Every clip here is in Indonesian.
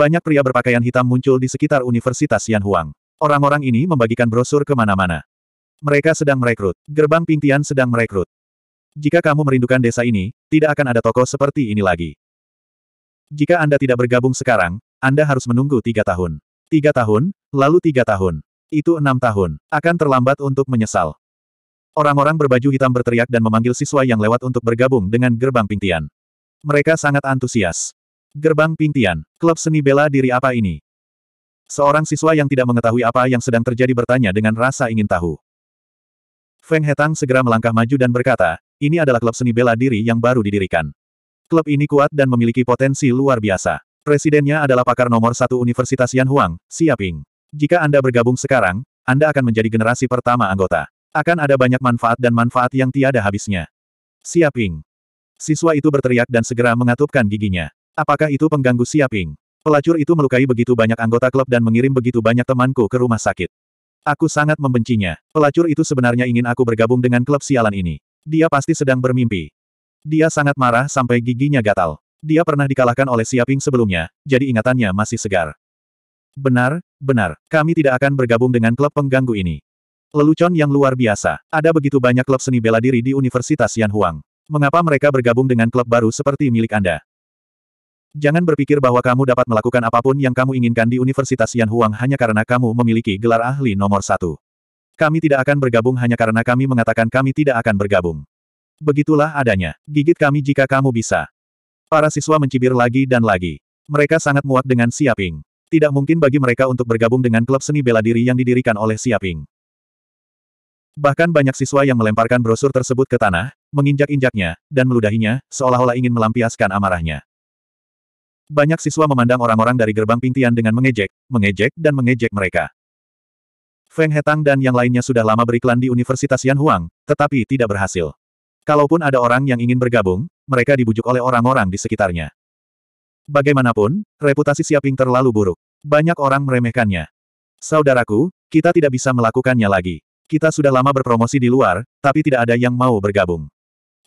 Banyak pria berpakaian hitam muncul di sekitar Universitas Yan Huang. Orang-orang ini membagikan brosur kemana-mana. Mereka sedang merekrut. Gerbang Pingtian sedang merekrut. Jika kamu merindukan desa ini, tidak akan ada toko seperti ini lagi. Jika Anda tidak bergabung sekarang, Anda harus menunggu tiga tahun. Tiga tahun, lalu tiga tahun. Itu enam tahun. Akan terlambat untuk menyesal. Orang-orang berbaju hitam berteriak dan memanggil siswa yang lewat untuk bergabung dengan gerbang Pintian. Mereka sangat antusias. Gerbang Pingtian, klub seni bela diri apa ini? Seorang siswa yang tidak mengetahui apa yang sedang terjadi bertanya dengan rasa ingin tahu. Feng Hetang segera melangkah maju dan berkata, ini adalah klub seni bela diri yang baru didirikan. Klub ini kuat dan memiliki potensi luar biasa. Presidennya adalah pakar nomor satu Universitas Yanhuang, Siaping. Jika Anda bergabung sekarang, Anda akan menjadi generasi pertama anggota. Akan ada banyak manfaat dan manfaat yang tiada habisnya. Siaping. Siswa itu berteriak dan segera mengatupkan giginya. Apakah itu pengganggu Siaping? Pelacur itu melukai begitu banyak anggota klub dan mengirim begitu banyak temanku ke rumah sakit. Aku sangat membencinya. Pelacur itu sebenarnya ingin aku bergabung dengan klub sialan ini. Dia pasti sedang bermimpi. Dia sangat marah sampai giginya gatal. Dia pernah dikalahkan oleh Siaping sebelumnya, jadi ingatannya masih segar. Benar, benar, kami tidak akan bergabung dengan klub pengganggu ini. Lelucon yang luar biasa. Ada begitu banyak klub seni bela diri di Universitas Yanhuang. Mengapa mereka bergabung dengan klub baru seperti milik Anda? Jangan berpikir bahwa kamu dapat melakukan apapun yang kamu inginkan di Universitas Yan Huang hanya karena kamu memiliki gelar ahli nomor satu. Kami tidak akan bergabung hanya karena kami mengatakan kami tidak akan bergabung. Begitulah adanya. Gigit kami jika kamu bisa. Para siswa mencibir lagi dan lagi. Mereka sangat muak dengan Siaping. Tidak mungkin bagi mereka untuk bergabung dengan klub seni bela diri yang didirikan oleh Siaping. Bahkan banyak siswa yang melemparkan brosur tersebut ke tanah, menginjak-injaknya, dan meludahinya, seolah-olah ingin melampiaskan amarahnya. Banyak siswa memandang orang-orang dari gerbang pintian dengan mengejek, mengejek dan mengejek mereka. Feng Hetang dan yang lainnya sudah lama beriklan di Universitas Yan Huang, tetapi tidak berhasil. Kalaupun ada orang yang ingin bergabung, mereka dibujuk oleh orang-orang di sekitarnya. Bagaimanapun, reputasi Siaping terlalu buruk. Banyak orang meremehkannya. Saudaraku, kita tidak bisa melakukannya lagi. Kita sudah lama berpromosi di luar, tapi tidak ada yang mau bergabung.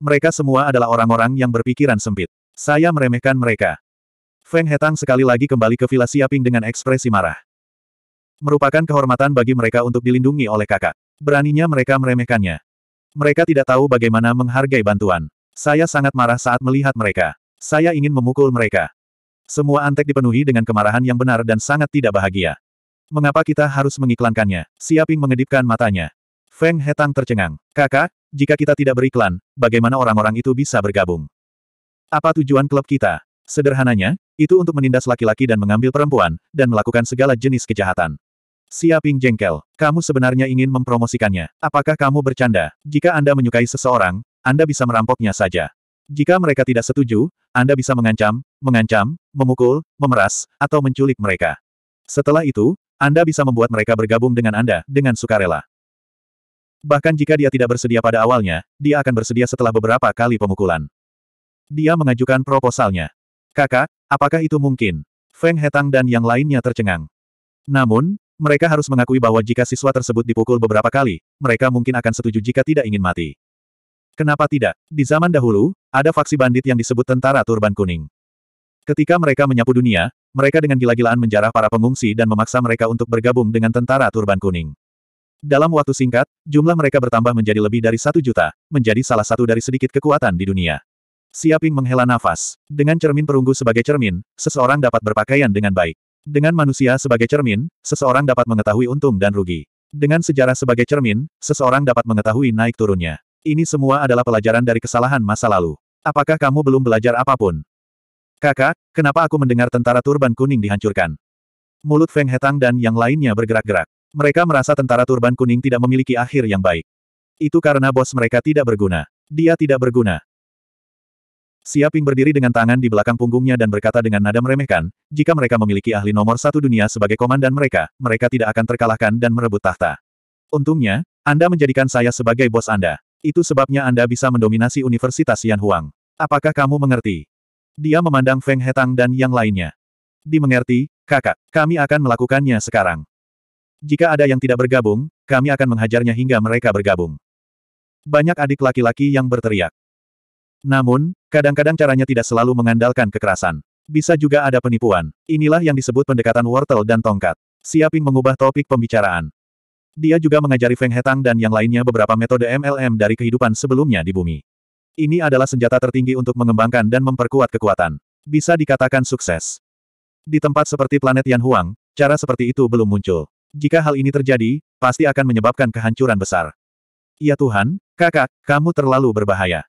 Mereka semua adalah orang-orang yang berpikiran sempit. Saya meremehkan mereka. Feng Hetang sekali lagi kembali ke Villa Siaping dengan ekspresi marah. Merupakan kehormatan bagi mereka untuk dilindungi oleh kakak. Beraninya mereka meremehkannya. Mereka tidak tahu bagaimana menghargai bantuan. Saya sangat marah saat melihat mereka. Saya ingin memukul mereka. Semua antek dipenuhi dengan kemarahan yang benar dan sangat tidak bahagia. Mengapa kita harus mengiklankannya? Siaping mengedipkan matanya. Feng Hetang tercengang. Kakak, jika kita tidak beriklan, bagaimana orang-orang itu bisa bergabung? Apa tujuan klub kita? Sederhananya, itu untuk menindas laki-laki dan mengambil perempuan, dan melakukan segala jenis kejahatan. Siaping jengkel, kamu sebenarnya ingin mempromosikannya. Apakah kamu bercanda? Jika Anda menyukai seseorang, Anda bisa merampoknya saja. Jika mereka tidak setuju, Anda bisa mengancam, mengancam, memukul, memeras, atau menculik mereka. Setelah itu, Anda bisa membuat mereka bergabung dengan Anda dengan sukarela. Bahkan jika dia tidak bersedia pada awalnya, dia akan bersedia setelah beberapa kali pemukulan. Dia mengajukan proposalnya. Kakak, apakah itu mungkin? Feng Hetang dan yang lainnya tercengang. Namun, mereka harus mengakui bahwa jika siswa tersebut dipukul beberapa kali, mereka mungkin akan setuju jika tidak ingin mati. Kenapa tidak? Di zaman dahulu, ada faksi bandit yang disebut tentara turban kuning. Ketika mereka menyapu dunia, mereka dengan gila-gilaan menjarah para pengungsi dan memaksa mereka untuk bergabung dengan tentara turban kuning. Dalam waktu singkat, jumlah mereka bertambah menjadi lebih dari satu juta, menjadi salah satu dari sedikit kekuatan di dunia. Siaping menghela nafas. Dengan cermin perunggu sebagai cermin, seseorang dapat berpakaian dengan baik. Dengan manusia sebagai cermin, seseorang dapat mengetahui untung dan rugi. Dengan sejarah sebagai cermin, seseorang dapat mengetahui naik turunnya. Ini semua adalah pelajaran dari kesalahan masa lalu. Apakah kamu belum belajar apapun? Kakak, kenapa aku mendengar tentara turban kuning dihancurkan? Mulut Feng Hetang dan yang lainnya bergerak-gerak. Mereka merasa tentara turban kuning tidak memiliki akhir yang baik. Itu karena bos mereka tidak berguna. Dia tidak berguna. Siaping berdiri dengan tangan di belakang punggungnya dan berkata dengan nada meremehkan, jika mereka memiliki ahli nomor satu dunia sebagai komandan mereka, mereka tidak akan terkalahkan dan merebut tahta. Untungnya, Anda menjadikan saya sebagai bos Anda. Itu sebabnya Anda bisa mendominasi Universitas Yan Huang. Apakah kamu mengerti? Dia memandang Feng Hetang dan yang lainnya. Dimengerti, kakak, kami akan melakukannya sekarang. Jika ada yang tidak bergabung, kami akan menghajarnya hingga mereka bergabung. Banyak adik laki-laki yang berteriak. Namun, kadang-kadang caranya tidak selalu mengandalkan kekerasan. Bisa juga ada penipuan. Inilah yang disebut pendekatan wortel dan tongkat. Siaping mengubah topik pembicaraan. Dia juga mengajari Feng Hetang dan yang lainnya beberapa metode MLM dari kehidupan sebelumnya di bumi. Ini adalah senjata tertinggi untuk mengembangkan dan memperkuat kekuatan. Bisa dikatakan sukses. Di tempat seperti planet Yan Huang, cara seperti itu belum muncul. Jika hal ini terjadi, pasti akan menyebabkan kehancuran besar. Ya Tuhan, kakak, kamu terlalu berbahaya.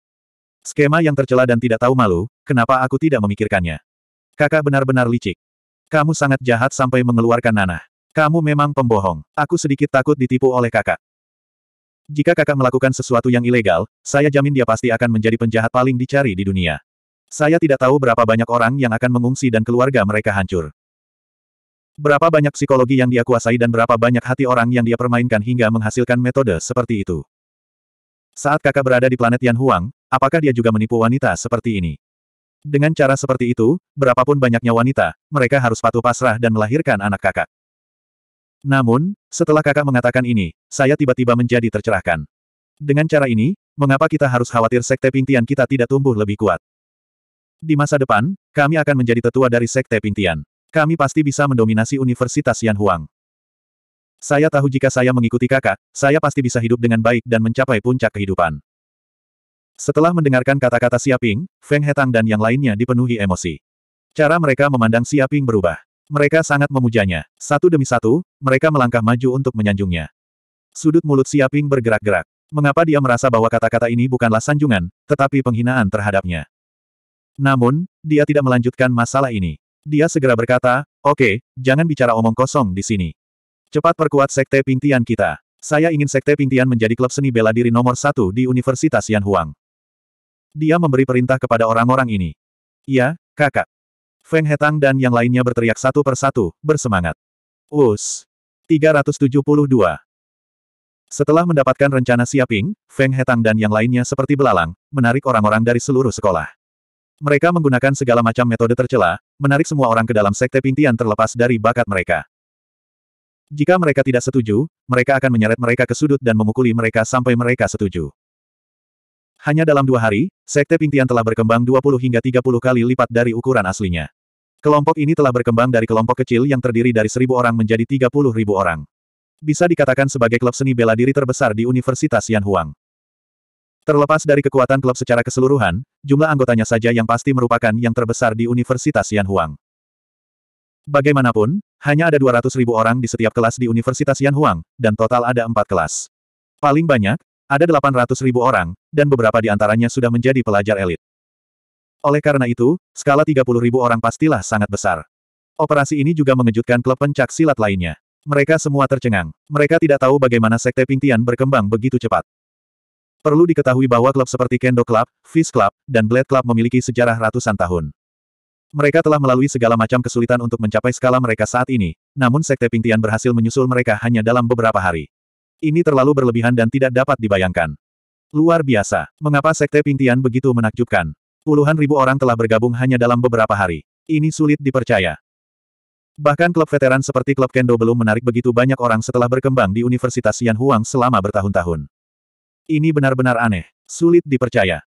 Skema yang tercela dan tidak tahu malu, kenapa aku tidak memikirkannya? Kakak benar-benar licik. Kamu sangat jahat sampai mengeluarkan nanah. Kamu memang pembohong. Aku sedikit takut ditipu oleh kakak. Jika kakak melakukan sesuatu yang ilegal, saya jamin dia pasti akan menjadi penjahat paling dicari di dunia. Saya tidak tahu berapa banyak orang yang akan mengungsi dan keluarga mereka hancur. Berapa banyak psikologi yang dia kuasai dan berapa banyak hati orang yang dia permainkan hingga menghasilkan metode seperti itu. Saat kakak berada di planet Yan Huang, apakah dia juga menipu wanita seperti ini? Dengan cara seperti itu, berapapun banyaknya wanita, mereka harus patuh pasrah dan melahirkan anak kakak. Namun, setelah kakak mengatakan ini, saya tiba-tiba menjadi tercerahkan. Dengan cara ini, mengapa kita harus khawatir sekte pintian kita tidak tumbuh lebih kuat? Di masa depan, kami akan menjadi tetua dari sekte pintian. Kami pasti bisa mendominasi Universitas Yan Huang. Saya tahu jika saya mengikuti kakak, saya pasti bisa hidup dengan baik dan mencapai puncak kehidupan. Setelah mendengarkan kata-kata Siaping, Feng Hetang dan yang lainnya dipenuhi emosi. Cara mereka memandang Siaping berubah. Mereka sangat memujanya. Satu demi satu, mereka melangkah maju untuk menyanjungnya. Sudut mulut Siaping bergerak-gerak. Mengapa dia merasa bahwa kata-kata ini bukanlah sanjungan, tetapi penghinaan terhadapnya. Namun, dia tidak melanjutkan masalah ini. Dia segera berkata, oke, okay, jangan bicara omong kosong di sini. Cepat perkuat sekte Pingtian kita. Saya ingin sekte Pingtian menjadi klub seni bela diri nomor satu di Universitas Yanhuang. Dia memberi perintah kepada orang-orang ini. Iya, kakak. Feng Hetang dan yang lainnya berteriak satu persatu, bersemangat. Us. 372. Setelah mendapatkan rencana siaping, Feng Hetang dan yang lainnya seperti belalang, menarik orang-orang dari seluruh sekolah. Mereka menggunakan segala macam metode tercela, menarik semua orang ke dalam sekte pintian terlepas dari bakat mereka. Jika mereka tidak setuju, mereka akan menyeret mereka ke sudut dan memukuli mereka sampai mereka setuju. Hanya dalam dua hari, Sekte Pingtian telah berkembang 20 hingga 30 kali lipat dari ukuran aslinya. Kelompok ini telah berkembang dari kelompok kecil yang terdiri dari seribu orang menjadi tiga puluh ribu orang. Bisa dikatakan sebagai klub seni bela diri terbesar di Universitas Yanhuang. Terlepas dari kekuatan klub secara keseluruhan, jumlah anggotanya saja yang pasti merupakan yang terbesar di Universitas Yanhuang. Bagaimanapun, hanya ada dua ratus ribu orang di setiap kelas di Universitas Yanhuang, dan total ada empat kelas. Paling banyak, ada 800 ribu orang, dan beberapa di antaranya sudah menjadi pelajar elit. Oleh karena itu, skala 30 ribu orang pastilah sangat besar. Operasi ini juga mengejutkan klub pencak silat lainnya. Mereka semua tercengang. Mereka tidak tahu bagaimana Sekte Pingtian berkembang begitu cepat. Perlu diketahui bahwa klub seperti Kendo Club, Fish Club, dan Blade Club memiliki sejarah ratusan tahun. Mereka telah melalui segala macam kesulitan untuk mencapai skala mereka saat ini, namun Sekte Pingtian berhasil menyusul mereka hanya dalam beberapa hari. Ini terlalu berlebihan dan tidak dapat dibayangkan. Luar biasa, mengapa Sekte Pingtian begitu menakjubkan? Puluhan ribu orang telah bergabung hanya dalam beberapa hari. Ini sulit dipercaya. Bahkan klub veteran seperti klub Kendo belum menarik begitu banyak orang setelah berkembang di Universitas Yanhuang selama bertahun-tahun. Ini benar-benar aneh, sulit dipercaya.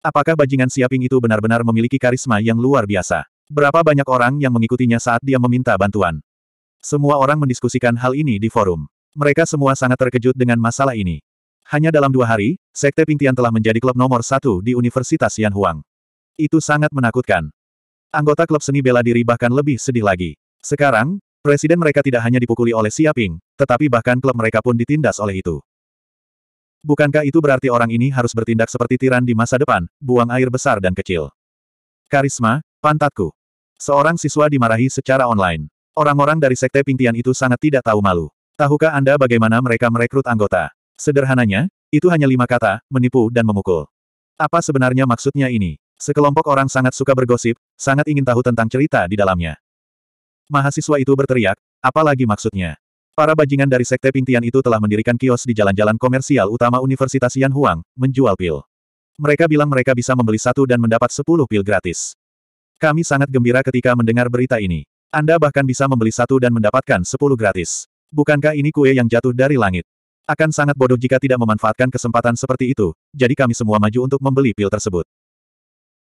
Apakah bajingan Siaping itu benar-benar memiliki karisma yang luar biasa? Berapa banyak orang yang mengikutinya saat dia meminta bantuan? Semua orang mendiskusikan hal ini di forum. Mereka semua sangat terkejut dengan masalah ini. Hanya dalam dua hari, Sekte Pingtian telah menjadi klub nomor satu di Universitas Yanhuang. Itu sangat menakutkan. Anggota klub seni bela diri bahkan lebih sedih lagi. Sekarang, presiden mereka tidak hanya dipukuli oleh Xiaping, tetapi bahkan klub mereka pun ditindas oleh itu. Bukankah itu berarti orang ini harus bertindak seperti tiran di masa depan, buang air besar dan kecil? Karisma, pantatku. Seorang siswa dimarahi secara online. Orang-orang dari Sekte Pingtian itu sangat tidak tahu malu. Tahukah Anda bagaimana mereka merekrut anggota? Sederhananya, itu hanya lima kata, menipu dan memukul. Apa sebenarnya maksudnya ini? Sekelompok orang sangat suka bergosip, sangat ingin tahu tentang cerita di dalamnya. Mahasiswa itu berteriak, apalagi maksudnya. Para bajingan dari Sekte Pingtian itu telah mendirikan kios di jalan-jalan komersial utama Universitas Yanhuang, menjual pil. Mereka bilang mereka bisa membeli satu dan mendapat sepuluh pil gratis. Kami sangat gembira ketika mendengar berita ini. Anda bahkan bisa membeli satu dan mendapatkan sepuluh gratis. Bukankah ini kue yang jatuh dari langit? Akan sangat bodoh jika tidak memanfaatkan kesempatan seperti itu, jadi kami semua maju untuk membeli pil tersebut.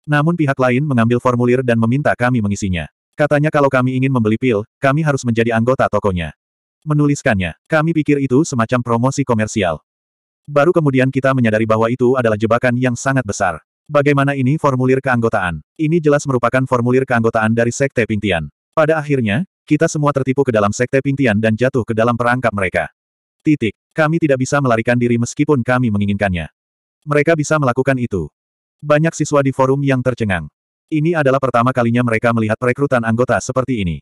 Namun pihak lain mengambil formulir dan meminta kami mengisinya. Katanya kalau kami ingin membeli pil, kami harus menjadi anggota tokonya. Menuliskannya, kami pikir itu semacam promosi komersial. Baru kemudian kita menyadari bahwa itu adalah jebakan yang sangat besar. Bagaimana ini formulir keanggotaan? Ini jelas merupakan formulir keanggotaan dari Sekte Pingtian. Pada akhirnya, kita semua tertipu ke dalam sekte Pintian dan jatuh ke dalam perangkap mereka. Titik. Kami tidak bisa melarikan diri meskipun kami menginginkannya. Mereka bisa melakukan itu. Banyak siswa di forum yang tercengang. Ini adalah pertama kalinya mereka melihat perekrutan anggota seperti ini.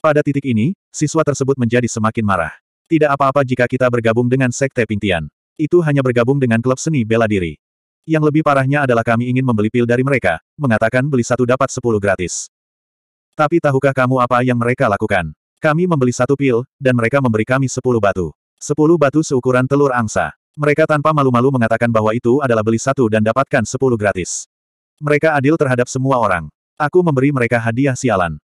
Pada titik ini, siswa tersebut menjadi semakin marah. Tidak apa-apa jika kita bergabung dengan sekte Pintian. Itu hanya bergabung dengan klub seni bela diri. Yang lebih parahnya adalah kami ingin membeli pil dari mereka, mengatakan beli satu dapat sepuluh gratis. Tapi tahukah kamu apa yang mereka lakukan? Kami membeli satu pil, dan mereka memberi kami sepuluh batu. Sepuluh batu seukuran telur angsa. Mereka tanpa malu-malu mengatakan bahwa itu adalah beli satu dan dapatkan sepuluh gratis. Mereka adil terhadap semua orang. Aku memberi mereka hadiah sialan.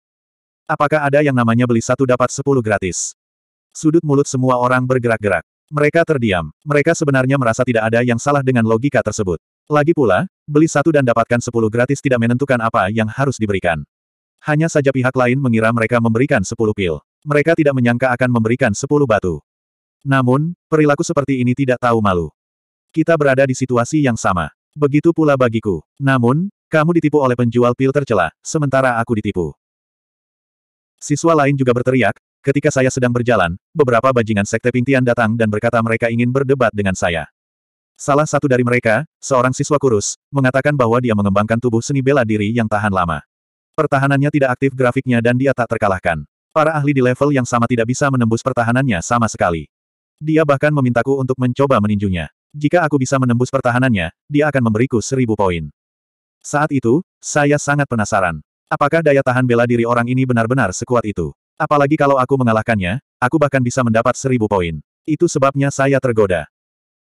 Apakah ada yang namanya beli satu dapat sepuluh gratis? Sudut mulut semua orang bergerak-gerak. Mereka terdiam. Mereka sebenarnya merasa tidak ada yang salah dengan logika tersebut. Lagi pula, beli satu dan dapatkan sepuluh gratis tidak menentukan apa yang harus diberikan. Hanya saja pihak lain mengira mereka memberikan sepuluh pil. Mereka tidak menyangka akan memberikan sepuluh batu. Namun, perilaku seperti ini tidak tahu malu. Kita berada di situasi yang sama. Begitu pula bagiku. Namun, kamu ditipu oleh penjual pil tercela, sementara aku ditipu. Siswa lain juga berteriak, ketika saya sedang berjalan, beberapa bajingan sekte Pintian datang dan berkata mereka ingin berdebat dengan saya. Salah satu dari mereka, seorang siswa kurus, mengatakan bahwa dia mengembangkan tubuh seni bela diri yang tahan lama. Pertahanannya tidak aktif grafiknya dan dia tak terkalahkan. Para ahli di level yang sama tidak bisa menembus pertahanannya sama sekali. Dia bahkan memintaku untuk mencoba meninjunya. Jika aku bisa menembus pertahanannya, dia akan memberiku seribu poin. Saat itu, saya sangat penasaran. Apakah daya tahan bela diri orang ini benar-benar sekuat itu? Apalagi kalau aku mengalahkannya, aku bahkan bisa mendapat seribu poin. Itu sebabnya saya tergoda.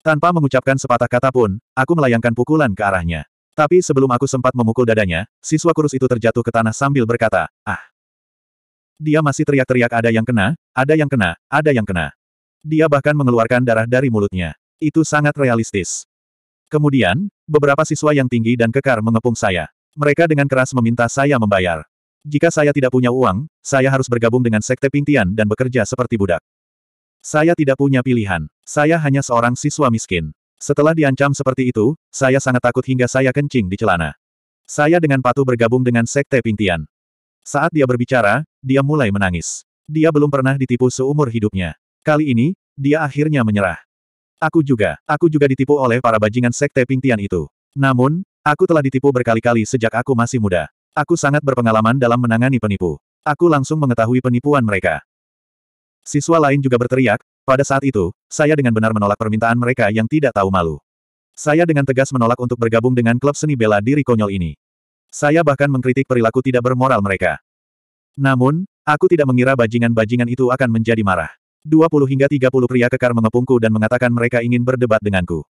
Tanpa mengucapkan sepatah kata pun, aku melayangkan pukulan ke arahnya. Tapi sebelum aku sempat memukul dadanya, siswa kurus itu terjatuh ke tanah sambil berkata, ah. Dia masih teriak-teriak ada yang kena, ada yang kena, ada yang kena. Dia bahkan mengeluarkan darah dari mulutnya. Itu sangat realistis. Kemudian, beberapa siswa yang tinggi dan kekar mengepung saya. Mereka dengan keras meminta saya membayar. Jika saya tidak punya uang, saya harus bergabung dengan sekte Pingtian dan bekerja seperti budak. Saya tidak punya pilihan. Saya hanya seorang siswa miskin. Setelah diancam seperti itu, saya sangat takut hingga saya kencing di celana. Saya dengan patuh bergabung dengan Sekte Pintian. Saat dia berbicara, dia mulai menangis. Dia belum pernah ditipu seumur hidupnya. Kali ini, dia akhirnya menyerah. Aku juga, aku juga ditipu oleh para bajingan Sekte Pintian itu. Namun, aku telah ditipu berkali-kali sejak aku masih muda. Aku sangat berpengalaman dalam menangani penipu. Aku langsung mengetahui penipuan mereka. Siswa lain juga berteriak, pada saat itu, saya dengan benar menolak permintaan mereka yang tidak tahu malu. Saya dengan tegas menolak untuk bergabung dengan klub seni bela diri konyol ini. Saya bahkan mengkritik perilaku tidak bermoral mereka. Namun, aku tidak mengira bajingan-bajingan itu akan menjadi marah. 20 hingga 30 pria kekar mengepungku dan mengatakan mereka ingin berdebat denganku.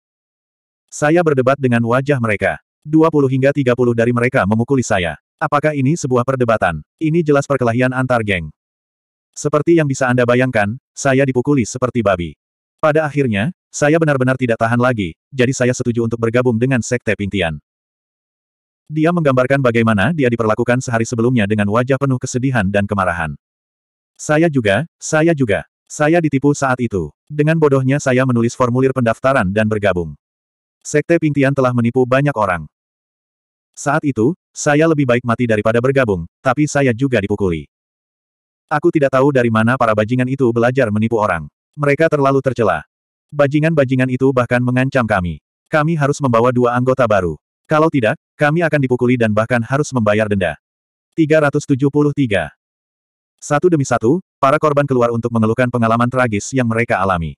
Saya berdebat dengan wajah mereka. 20 hingga 30 dari mereka memukuli saya. Apakah ini sebuah perdebatan? Ini jelas perkelahian antar geng. Seperti yang bisa Anda bayangkan, saya dipukuli seperti babi. Pada akhirnya, saya benar-benar tidak tahan lagi, jadi saya setuju untuk bergabung dengan Sekte Pintian. Dia menggambarkan bagaimana dia diperlakukan sehari sebelumnya dengan wajah penuh kesedihan dan kemarahan. Saya juga, saya juga, saya ditipu saat itu. Dengan bodohnya saya menulis formulir pendaftaran dan bergabung. Sekte Pintian telah menipu banyak orang. Saat itu, saya lebih baik mati daripada bergabung, tapi saya juga dipukuli. Aku tidak tahu dari mana para bajingan itu belajar menipu orang. Mereka terlalu tercela. Bajingan-bajingan itu bahkan mengancam kami. Kami harus membawa dua anggota baru. Kalau tidak, kami akan dipukuli dan bahkan harus membayar denda. 373. Satu demi satu, para korban keluar untuk mengeluhkan pengalaman tragis yang mereka alami.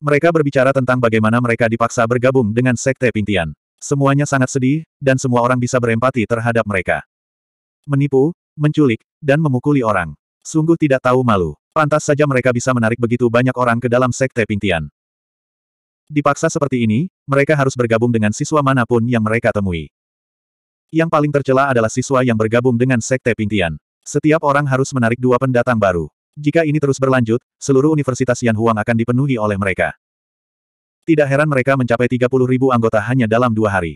Mereka berbicara tentang bagaimana mereka dipaksa bergabung dengan Sekte Pintian. Semuanya sangat sedih, dan semua orang bisa berempati terhadap mereka. Menipu, menculik, dan memukuli orang. Sungguh tidak tahu malu. Pantas saja mereka bisa menarik begitu banyak orang ke dalam sekte Pintian. Dipaksa seperti ini, mereka harus bergabung dengan siswa manapun yang mereka temui. Yang paling tercela adalah siswa yang bergabung dengan sekte Pintian. Setiap orang harus menarik dua pendatang baru. Jika ini terus berlanjut, seluruh Universitas Yan Huang akan dipenuhi oleh mereka. Tidak heran mereka mencapai 30 ribu anggota hanya dalam dua hari.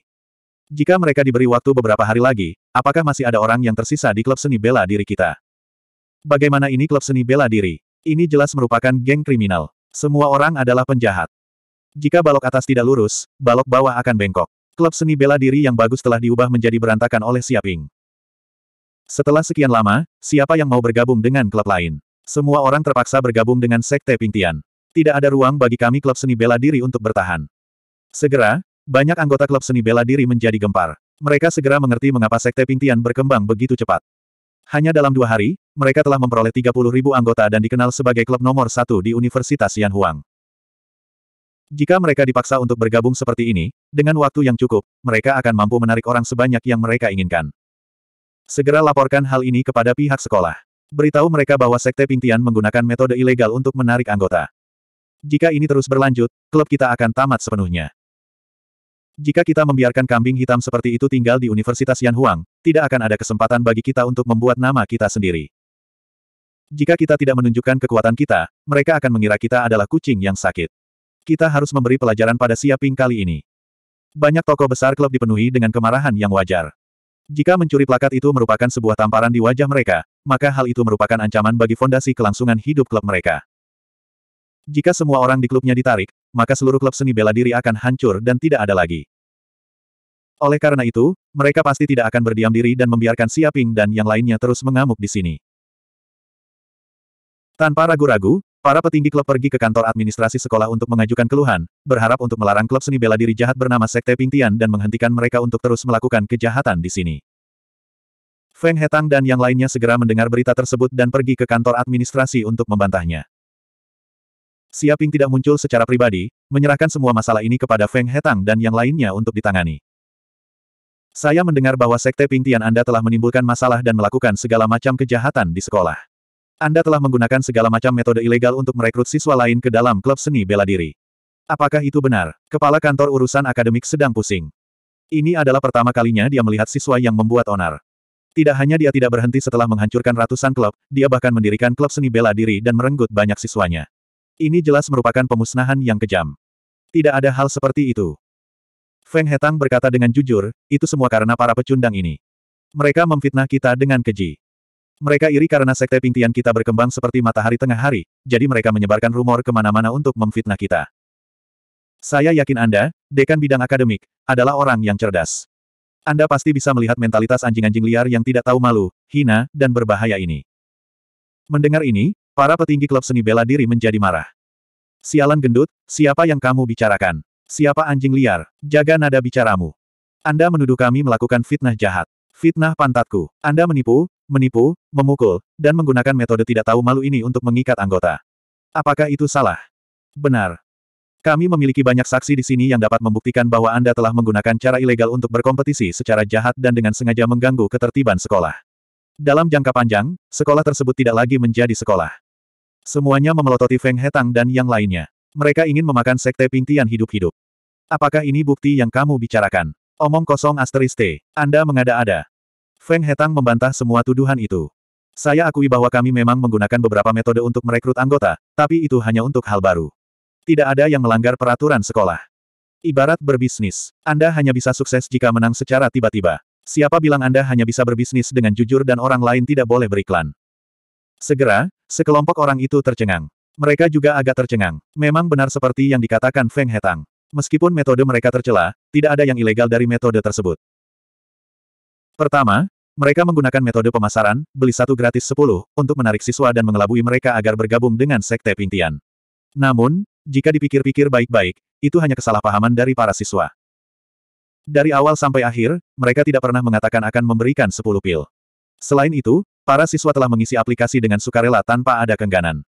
Jika mereka diberi waktu beberapa hari lagi, apakah masih ada orang yang tersisa di klub seni bela diri kita? Bagaimana ini klub seni bela diri? Ini jelas merupakan geng kriminal. Semua orang adalah penjahat. Jika balok atas tidak lurus, balok bawah akan bengkok. Klub seni bela diri yang bagus telah diubah menjadi berantakan oleh Siaping. Setelah sekian lama, siapa yang mau bergabung dengan klub lain? Semua orang terpaksa bergabung dengan Sekte Pingtian. Tidak ada ruang bagi kami klub seni bela diri untuk bertahan. Segera, banyak anggota klub seni bela diri menjadi gempar. Mereka segera mengerti mengapa Sekte Pingtian berkembang begitu cepat. Hanya dalam dua hari, mereka telah memperoleh 30.000 anggota dan dikenal sebagai klub nomor satu di Universitas Yanhuang. Jika mereka dipaksa untuk bergabung seperti ini, dengan waktu yang cukup, mereka akan mampu menarik orang sebanyak yang mereka inginkan. Segera laporkan hal ini kepada pihak sekolah. Beritahu mereka bahwa Sekte Pingtian menggunakan metode ilegal untuk menarik anggota. Jika ini terus berlanjut, klub kita akan tamat sepenuhnya. Jika kita membiarkan kambing hitam seperti itu tinggal di Universitas Yanhuang, tidak akan ada kesempatan bagi kita untuk membuat nama kita sendiri. Jika kita tidak menunjukkan kekuatan kita, mereka akan mengira kita adalah kucing yang sakit. Kita harus memberi pelajaran pada Siaping kali ini. Banyak toko besar klub dipenuhi dengan kemarahan yang wajar. Jika mencuri plakat itu merupakan sebuah tamparan di wajah mereka, maka hal itu merupakan ancaman bagi fondasi kelangsungan hidup klub mereka. Jika semua orang di klubnya ditarik, maka seluruh klub seni bela diri akan hancur dan tidak ada lagi. Oleh karena itu, mereka pasti tidak akan berdiam diri dan membiarkan Siaping dan yang lainnya terus mengamuk di sini. Tanpa ragu-ragu, para petinggi klub pergi ke kantor administrasi sekolah untuk mengajukan keluhan, berharap untuk melarang klub seni bela diri jahat bernama Sekte Pingtian dan menghentikan mereka untuk terus melakukan kejahatan di sini. Feng Hetang dan yang lainnya segera mendengar berita tersebut dan pergi ke kantor administrasi untuk membantahnya. Siaping tidak muncul secara pribadi, menyerahkan semua masalah ini kepada Feng Hetang dan yang lainnya untuk ditangani. Saya mendengar bahwa Sekte Pingtian Anda telah menimbulkan masalah dan melakukan segala macam kejahatan di sekolah. Anda telah menggunakan segala macam metode ilegal untuk merekrut siswa lain ke dalam klub seni bela diri. Apakah itu benar? Kepala kantor urusan akademik sedang pusing. Ini adalah pertama kalinya dia melihat siswa yang membuat onar. Tidak hanya dia tidak berhenti setelah menghancurkan ratusan klub, dia bahkan mendirikan klub seni bela diri dan merenggut banyak siswanya. Ini jelas merupakan pemusnahan yang kejam. Tidak ada hal seperti itu. Feng Hetang berkata dengan jujur, itu semua karena para pecundang ini. Mereka memfitnah kita dengan keji. Mereka iri karena sekte Pingtian kita berkembang seperti matahari tengah hari, jadi mereka menyebarkan rumor kemana-mana untuk memfitnah kita. Saya yakin Anda, dekan bidang akademik, adalah orang yang cerdas. Anda pasti bisa melihat mentalitas anjing-anjing liar yang tidak tahu malu, hina, dan berbahaya ini. Mendengar ini, para petinggi klub seni bela diri menjadi marah. Sialan gendut, siapa yang kamu bicarakan? Siapa anjing liar? Jaga nada bicaramu. Anda menuduh kami melakukan fitnah jahat. Fitnah pantatku. Anda menipu, menipu, memukul, dan menggunakan metode tidak tahu malu ini untuk mengikat anggota. Apakah itu salah? Benar. Kami memiliki banyak saksi di sini yang dapat membuktikan bahwa Anda telah menggunakan cara ilegal untuk berkompetisi secara jahat dan dengan sengaja mengganggu ketertiban sekolah. Dalam jangka panjang, sekolah tersebut tidak lagi menjadi sekolah. Semuanya memelototi Feng Hetang dan yang lainnya. Mereka ingin memakan sekte Pingtian hidup-hidup. Apakah ini bukti yang kamu bicarakan? Omong kosong asteris T. Anda mengada-ada. Feng Hetang membantah semua tuduhan itu. Saya akui bahwa kami memang menggunakan beberapa metode untuk merekrut anggota, tapi itu hanya untuk hal baru. Tidak ada yang melanggar peraturan sekolah. Ibarat berbisnis, Anda hanya bisa sukses jika menang secara tiba-tiba. Siapa bilang Anda hanya bisa berbisnis dengan jujur dan orang lain tidak boleh beriklan? Segera, sekelompok orang itu tercengang. Mereka juga agak tercengang. Memang benar seperti yang dikatakan Feng Hetang. Meskipun metode mereka tercela, tidak ada yang ilegal dari metode tersebut. Pertama, mereka menggunakan metode pemasaran, beli satu gratis sepuluh, untuk menarik siswa dan mengelabui mereka agar bergabung dengan sekte pintian. Namun, jika dipikir-pikir baik-baik, itu hanya kesalahpahaman dari para siswa. Dari awal sampai akhir, mereka tidak pernah mengatakan akan memberikan sepuluh pil. Selain itu, para siswa telah mengisi aplikasi dengan sukarela tanpa ada kengganan.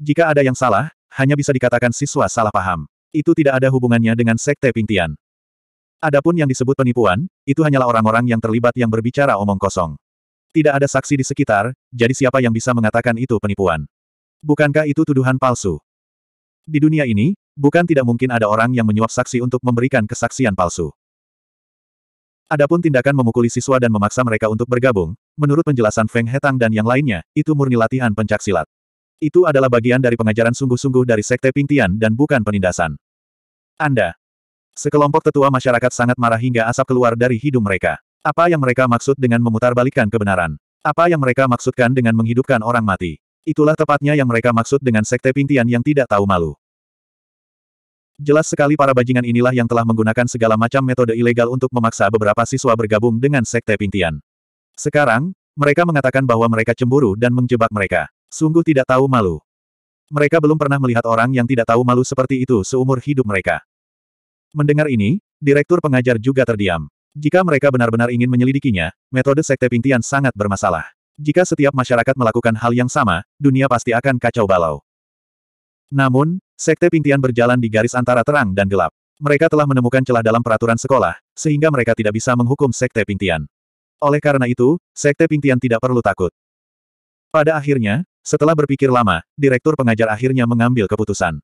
Jika ada yang salah, hanya bisa dikatakan siswa salah paham. Itu tidak ada hubungannya dengan sekte pintian. Adapun yang disebut penipuan, itu hanyalah orang-orang yang terlibat yang berbicara omong kosong. Tidak ada saksi di sekitar, jadi siapa yang bisa mengatakan itu penipuan? Bukankah itu tuduhan palsu? Di dunia ini, bukan tidak mungkin ada orang yang menyuap saksi untuk memberikan kesaksian palsu. Adapun tindakan memukuli siswa dan memaksa mereka untuk bergabung, menurut penjelasan Feng Hetang dan yang lainnya, itu murni latihan pencaksilat. Itu adalah bagian dari pengajaran sungguh-sungguh dari Sekte Pingtian dan bukan penindasan. Anda Sekelompok tetua masyarakat sangat marah hingga asap keluar dari hidung mereka. Apa yang mereka maksud dengan memutarbalikkan kebenaran? Apa yang mereka maksudkan dengan menghidupkan orang mati? Itulah tepatnya yang mereka maksud dengan sekte pintian yang tidak tahu malu. Jelas sekali para bajingan inilah yang telah menggunakan segala macam metode ilegal untuk memaksa beberapa siswa bergabung dengan sekte pintian. Sekarang, mereka mengatakan bahwa mereka cemburu dan menjebak mereka. Sungguh tidak tahu malu. Mereka belum pernah melihat orang yang tidak tahu malu seperti itu seumur hidup mereka. Mendengar ini, direktur pengajar juga terdiam. Jika mereka benar-benar ingin menyelidikinya, metode Sekte Pintian sangat bermasalah. Jika setiap masyarakat melakukan hal yang sama, dunia pasti akan kacau balau. Namun, Sekte Pintian berjalan di garis antara terang dan gelap. Mereka telah menemukan celah dalam peraturan sekolah, sehingga mereka tidak bisa menghukum Sekte Pintian. Oleh karena itu, Sekte Pintian tidak perlu takut. Pada akhirnya, setelah berpikir lama, Direktur Pengajar akhirnya mengambil keputusan.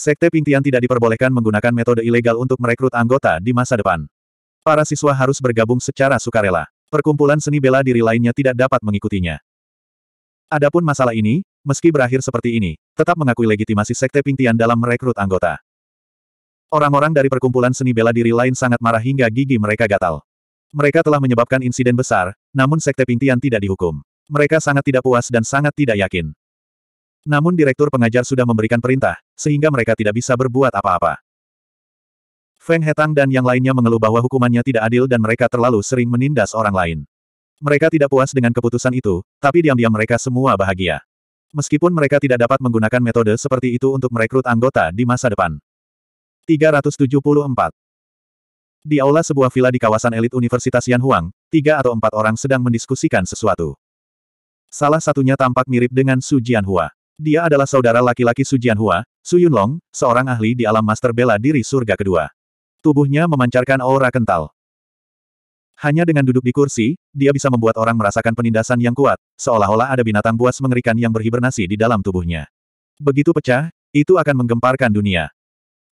Sekte Pingtian tidak diperbolehkan menggunakan metode ilegal untuk merekrut anggota di masa depan. Para siswa harus bergabung secara sukarela. Perkumpulan seni bela diri lainnya tidak dapat mengikutinya. Adapun masalah ini, meski berakhir seperti ini, tetap mengakui legitimasi Sekte Pingtian dalam merekrut anggota. Orang-orang dari perkumpulan seni bela diri lain sangat marah hingga gigi mereka gatal. Mereka telah menyebabkan insiden besar, namun Sekte Pingtian tidak dihukum. Mereka sangat tidak puas dan sangat tidak yakin. Namun direktur pengajar sudah memberikan perintah, sehingga mereka tidak bisa berbuat apa-apa. Feng Hetang dan yang lainnya mengeluh bahwa hukumannya tidak adil dan mereka terlalu sering menindas orang lain. Mereka tidak puas dengan keputusan itu, tapi diam-diam mereka semua bahagia. Meskipun mereka tidak dapat menggunakan metode seperti itu untuk merekrut anggota di masa depan. 374. Di aula sebuah villa di kawasan elit Universitas Yanhuang, tiga atau empat orang sedang mendiskusikan sesuatu. Salah satunya tampak mirip dengan Su Jianhua. Dia adalah saudara laki-laki Su Jianhua, Su Yunlong, seorang ahli di alam master bela diri surga kedua. Tubuhnya memancarkan aura kental. Hanya dengan duduk di kursi, dia bisa membuat orang merasakan penindasan yang kuat, seolah-olah ada binatang buas mengerikan yang berhibernasi di dalam tubuhnya. Begitu pecah, itu akan menggemparkan dunia.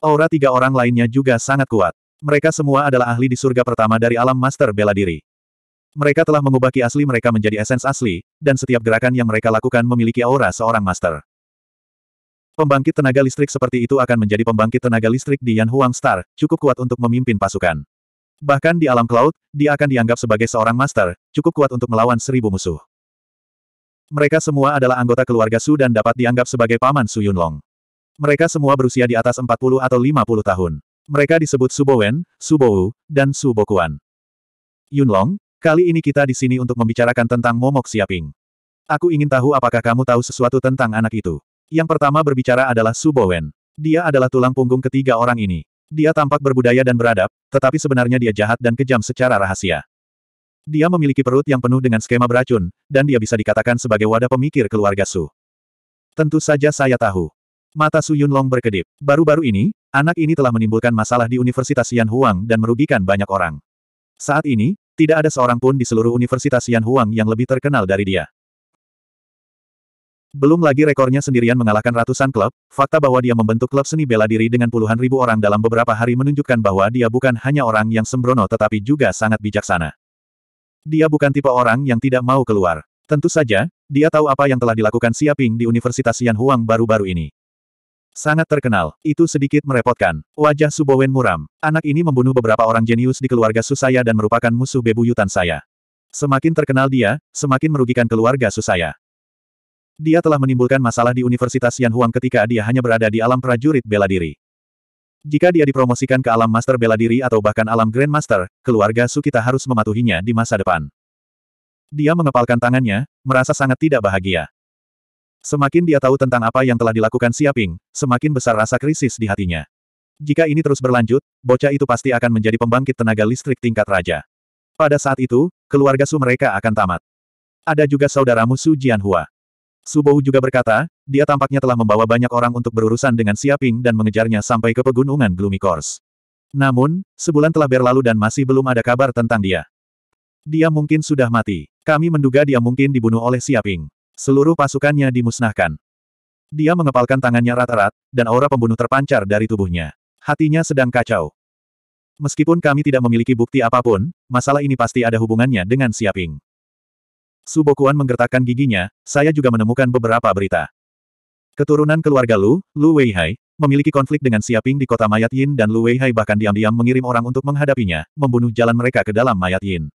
Aura tiga orang lainnya juga sangat kuat. Mereka semua adalah ahli di surga pertama dari alam master bela diri. Mereka telah mengubah ki asli mereka menjadi esens asli, dan setiap gerakan yang mereka lakukan memiliki aura seorang master. Pembangkit tenaga listrik seperti itu akan menjadi pembangkit tenaga listrik di Yan Huang Star, cukup kuat untuk memimpin pasukan. Bahkan di alam cloud, dia akan dianggap sebagai seorang master, cukup kuat untuk melawan seribu musuh. Mereka semua adalah anggota keluarga Su dan dapat dianggap sebagai paman Su Yunlong. Mereka semua berusia di atas 40 atau 50 tahun. Mereka disebut Su Bowen, Su Bowu, dan Su Bokuan. Yunlong, Kali ini kita di sini untuk membicarakan tentang Momok Xiaping. Aku ingin tahu apakah kamu tahu sesuatu tentang anak itu. Yang pertama berbicara adalah Su Bowen. Dia adalah tulang punggung ketiga orang ini. Dia tampak berbudaya dan beradab, tetapi sebenarnya dia jahat dan kejam secara rahasia. Dia memiliki perut yang penuh dengan skema beracun, dan dia bisa dikatakan sebagai wadah pemikir keluarga Su. Tentu saja saya tahu. Mata Su Yunlong berkedip. Baru-baru ini, anak ini telah menimbulkan masalah di Universitas Yan Huang dan merugikan banyak orang. Saat ini, tidak ada seorang pun di seluruh Universitas Yan Huang yang lebih terkenal dari dia. Belum lagi rekornya sendirian mengalahkan ratusan klub, fakta bahwa dia membentuk klub seni bela diri dengan puluhan ribu orang dalam beberapa hari menunjukkan bahwa dia bukan hanya orang yang sembrono tetapi juga sangat bijaksana. Dia bukan tipe orang yang tidak mau keluar. Tentu saja, dia tahu apa yang telah dilakukan Xia Ping di Universitas Yan Huang baru-baru ini. Sangat terkenal, itu sedikit merepotkan. Wajah Subowen muram. Anak ini membunuh beberapa orang jenius di keluarga Susaya dan merupakan musuh bebuyutan saya. Semakin terkenal dia, semakin merugikan keluarga Susaya. Dia telah menimbulkan masalah di Universitas Yanhuang ketika dia hanya berada di alam prajurit bela diri. Jika dia dipromosikan ke alam master bela diri atau bahkan alam grandmaster, keluarga Su kita harus mematuhinya di masa depan. Dia mengepalkan tangannya, merasa sangat tidak bahagia. Semakin dia tahu tentang apa yang telah dilakukan Siaping, semakin besar rasa krisis di hatinya. Jika ini terus berlanjut, bocah itu pasti akan menjadi pembangkit tenaga listrik tingkat raja. Pada saat itu, keluarga Su mereka akan tamat. Ada juga saudaramu Su Jianhua. Su Bohu juga berkata, dia tampaknya telah membawa banyak orang untuk berurusan dengan Siaping dan mengejarnya sampai ke pegunungan Gloomy Course. Namun, sebulan telah berlalu dan masih belum ada kabar tentang dia. Dia mungkin sudah mati. Kami menduga dia mungkin dibunuh oleh Siaping. Seluruh pasukannya dimusnahkan. Dia mengepalkan tangannya rata-rat, dan aura pembunuh terpancar dari tubuhnya. Hatinya sedang kacau. Meskipun kami tidak memiliki bukti apapun, masalah ini pasti ada hubungannya dengan Siaping. Subokuan menggertakkan giginya, saya juga menemukan beberapa berita. Keturunan keluarga Lu, Lu Weihai, memiliki konflik dengan Siaping di kota Mayat Yin dan Lu Weihai bahkan diam-diam mengirim orang untuk menghadapinya, membunuh jalan mereka ke dalam Mayat Yin.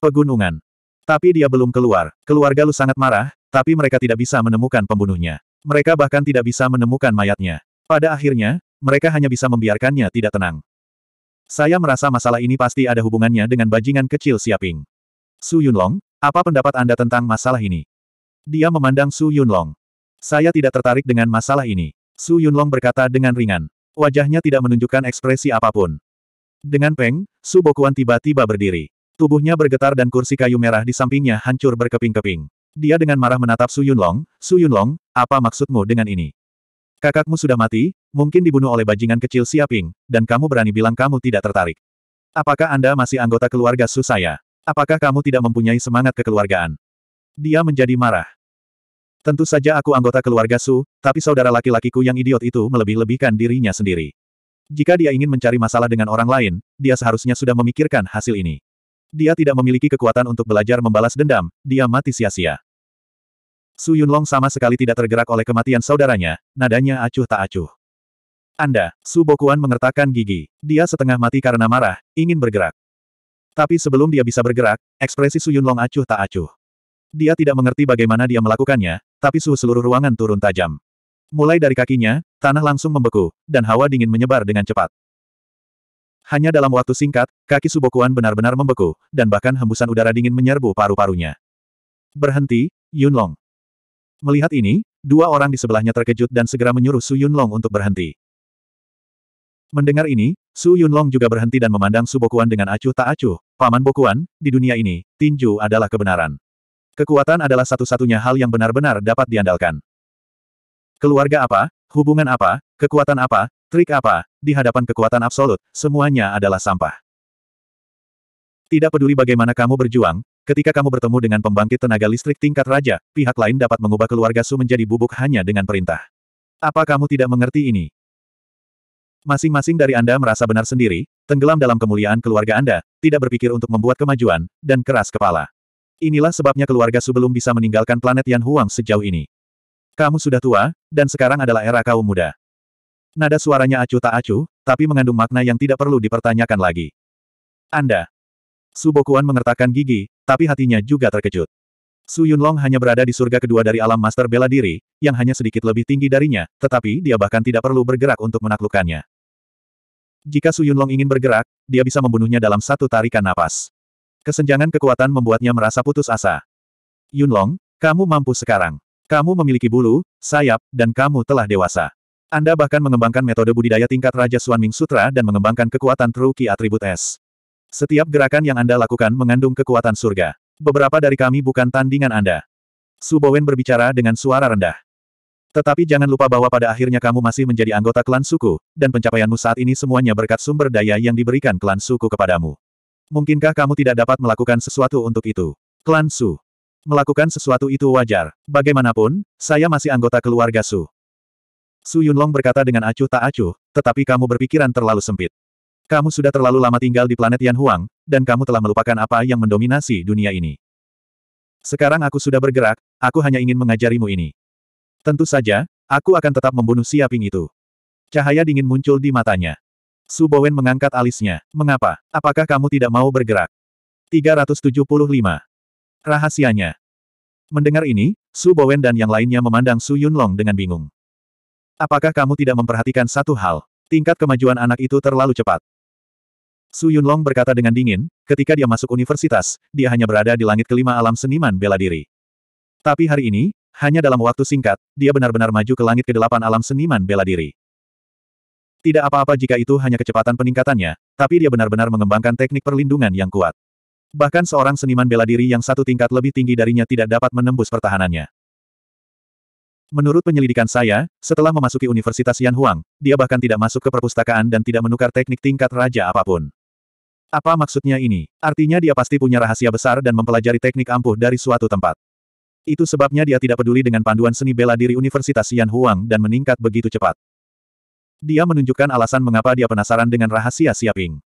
Pegunungan. Tapi dia belum keluar. Keluarga Lu sangat marah, tapi mereka tidak bisa menemukan pembunuhnya. Mereka bahkan tidak bisa menemukan mayatnya. Pada akhirnya, mereka hanya bisa membiarkannya tidak tenang. Saya merasa masalah ini pasti ada hubungannya dengan bajingan kecil Siaping. Su Yunlong, apa pendapat Anda tentang masalah ini? Dia memandang Su Yunlong. Saya tidak tertarik dengan masalah ini. Su Yunlong berkata dengan ringan. Wajahnya tidak menunjukkan ekspresi apapun. Dengan peng, Su Bokuan tiba-tiba berdiri. Tubuhnya bergetar dan kursi kayu merah di sampingnya hancur berkeping-keping. Dia dengan marah menatap Su Yunlong, Su Yunlong, apa maksudmu dengan ini? Kakakmu sudah mati, mungkin dibunuh oleh bajingan kecil Siaping, dan kamu berani bilang kamu tidak tertarik. Apakah Anda masih anggota keluarga Su saya? Apakah kamu tidak mempunyai semangat kekeluargaan? Dia menjadi marah. Tentu saja aku anggota keluarga Su, tapi saudara laki-lakiku yang idiot itu melebih-lebihkan dirinya sendiri. Jika dia ingin mencari masalah dengan orang lain, dia seharusnya sudah memikirkan hasil ini. Dia tidak memiliki kekuatan untuk belajar membalas dendam, dia mati sia-sia. Su Yunlong sama sekali tidak tergerak oleh kematian saudaranya, nadanya acuh tak acuh. Anda, Su Bokuan mengertakkan gigi. Dia setengah mati karena marah, ingin bergerak. Tapi sebelum dia bisa bergerak, ekspresi Su Yunlong acuh tak acuh. Dia tidak mengerti bagaimana dia melakukannya, tapi suhu seluruh ruangan turun tajam. Mulai dari kakinya, tanah langsung membeku, dan hawa dingin menyebar dengan cepat. Hanya dalam waktu singkat, kaki Subokuan benar-benar membeku, dan bahkan hembusan udara dingin menyerbu paru-parunya. Berhenti, Yunlong. Melihat ini, dua orang di sebelahnya terkejut dan segera menyuruh Su Yunlong untuk berhenti. Mendengar ini, Su Yunlong juga berhenti dan memandang Su Bokuan dengan acuh tak acuh. Paman Bokuan, di dunia ini, tinju adalah kebenaran. Kekuatan adalah satu-satunya hal yang benar-benar dapat diandalkan. Keluarga apa, hubungan apa, kekuatan apa, trik apa, di hadapan kekuatan absolut, semuanya adalah sampah. Tidak peduli bagaimana kamu berjuang, Ketika kamu bertemu dengan pembangkit tenaga listrik tingkat raja, pihak lain dapat mengubah keluarga Su menjadi bubuk hanya dengan perintah. Apa kamu tidak mengerti ini? Masing-masing dari Anda merasa benar sendiri, tenggelam dalam kemuliaan keluarga Anda, tidak berpikir untuk membuat kemajuan, dan keras kepala. Inilah sebabnya keluarga Su belum bisa meninggalkan planet Yan Huang sejauh ini. Kamu sudah tua, dan sekarang adalah era kaum muda. Nada suaranya acuh tak acuh, tapi mengandung makna yang tidak perlu dipertanyakan lagi. Anda, Su Bokuan mengertakkan gigi, tapi hatinya juga terkejut. Su Yunlong hanya berada di surga kedua dari alam master bela diri, yang hanya sedikit lebih tinggi darinya, tetapi dia bahkan tidak perlu bergerak untuk menaklukkannya. Jika Su Yunlong ingin bergerak, dia bisa membunuhnya dalam satu tarikan napas. Kesenjangan kekuatan membuatnya merasa putus asa. Yunlong, kamu mampu sekarang. Kamu memiliki bulu, sayap, dan kamu telah dewasa. Anda bahkan mengembangkan metode budidaya tingkat Raja Suan Ming Sutra dan mengembangkan kekuatan Truki atribut es. Setiap gerakan yang Anda lakukan mengandung kekuatan surga. Beberapa dari kami bukan tandingan Anda. Subowen berbicara dengan suara rendah. Tetapi jangan lupa bahwa pada akhirnya kamu masih menjadi anggota klan suku, dan pencapaianmu saat ini semuanya berkat sumber daya yang diberikan klan suku kepadamu. Mungkinkah kamu tidak dapat melakukan sesuatu untuk itu? Klan Su. Melakukan sesuatu itu wajar. Bagaimanapun, saya masih anggota keluarga Su. Su Yunlong berkata dengan acuh tak acuh, tetapi kamu berpikiran terlalu sempit. Kamu sudah terlalu lama tinggal di planet Yan Huang, dan kamu telah melupakan apa yang mendominasi dunia ini. Sekarang aku sudah bergerak, aku hanya ingin mengajarimu ini. Tentu saja, aku akan tetap membunuh siaping itu. Cahaya dingin muncul di matanya. Su Bowen mengangkat alisnya. Mengapa? Apakah kamu tidak mau bergerak? 375. Rahasianya. Mendengar ini, Su Bowen dan yang lainnya memandang Su Yunlong dengan bingung. Apakah kamu tidak memperhatikan satu hal? Tingkat kemajuan anak itu terlalu cepat. Su Yunlong berkata dengan dingin, ketika dia masuk universitas, dia hanya berada di langit kelima alam seniman bela diri. Tapi hari ini, hanya dalam waktu singkat, dia benar-benar maju ke langit kedelapan alam seniman bela diri. Tidak apa-apa jika itu hanya kecepatan peningkatannya, tapi dia benar-benar mengembangkan teknik perlindungan yang kuat. Bahkan seorang seniman bela diri yang satu tingkat lebih tinggi darinya tidak dapat menembus pertahanannya. Menurut penyelidikan saya, setelah memasuki Universitas Yan Huang, dia bahkan tidak masuk ke perpustakaan dan tidak menukar teknik tingkat raja apapun. Apa maksudnya ini? Artinya dia pasti punya rahasia besar dan mempelajari teknik ampuh dari suatu tempat. Itu sebabnya dia tidak peduli dengan panduan seni bela diri Universitas Yan Huang dan meningkat begitu cepat. Dia menunjukkan alasan mengapa dia penasaran dengan rahasia Siaping.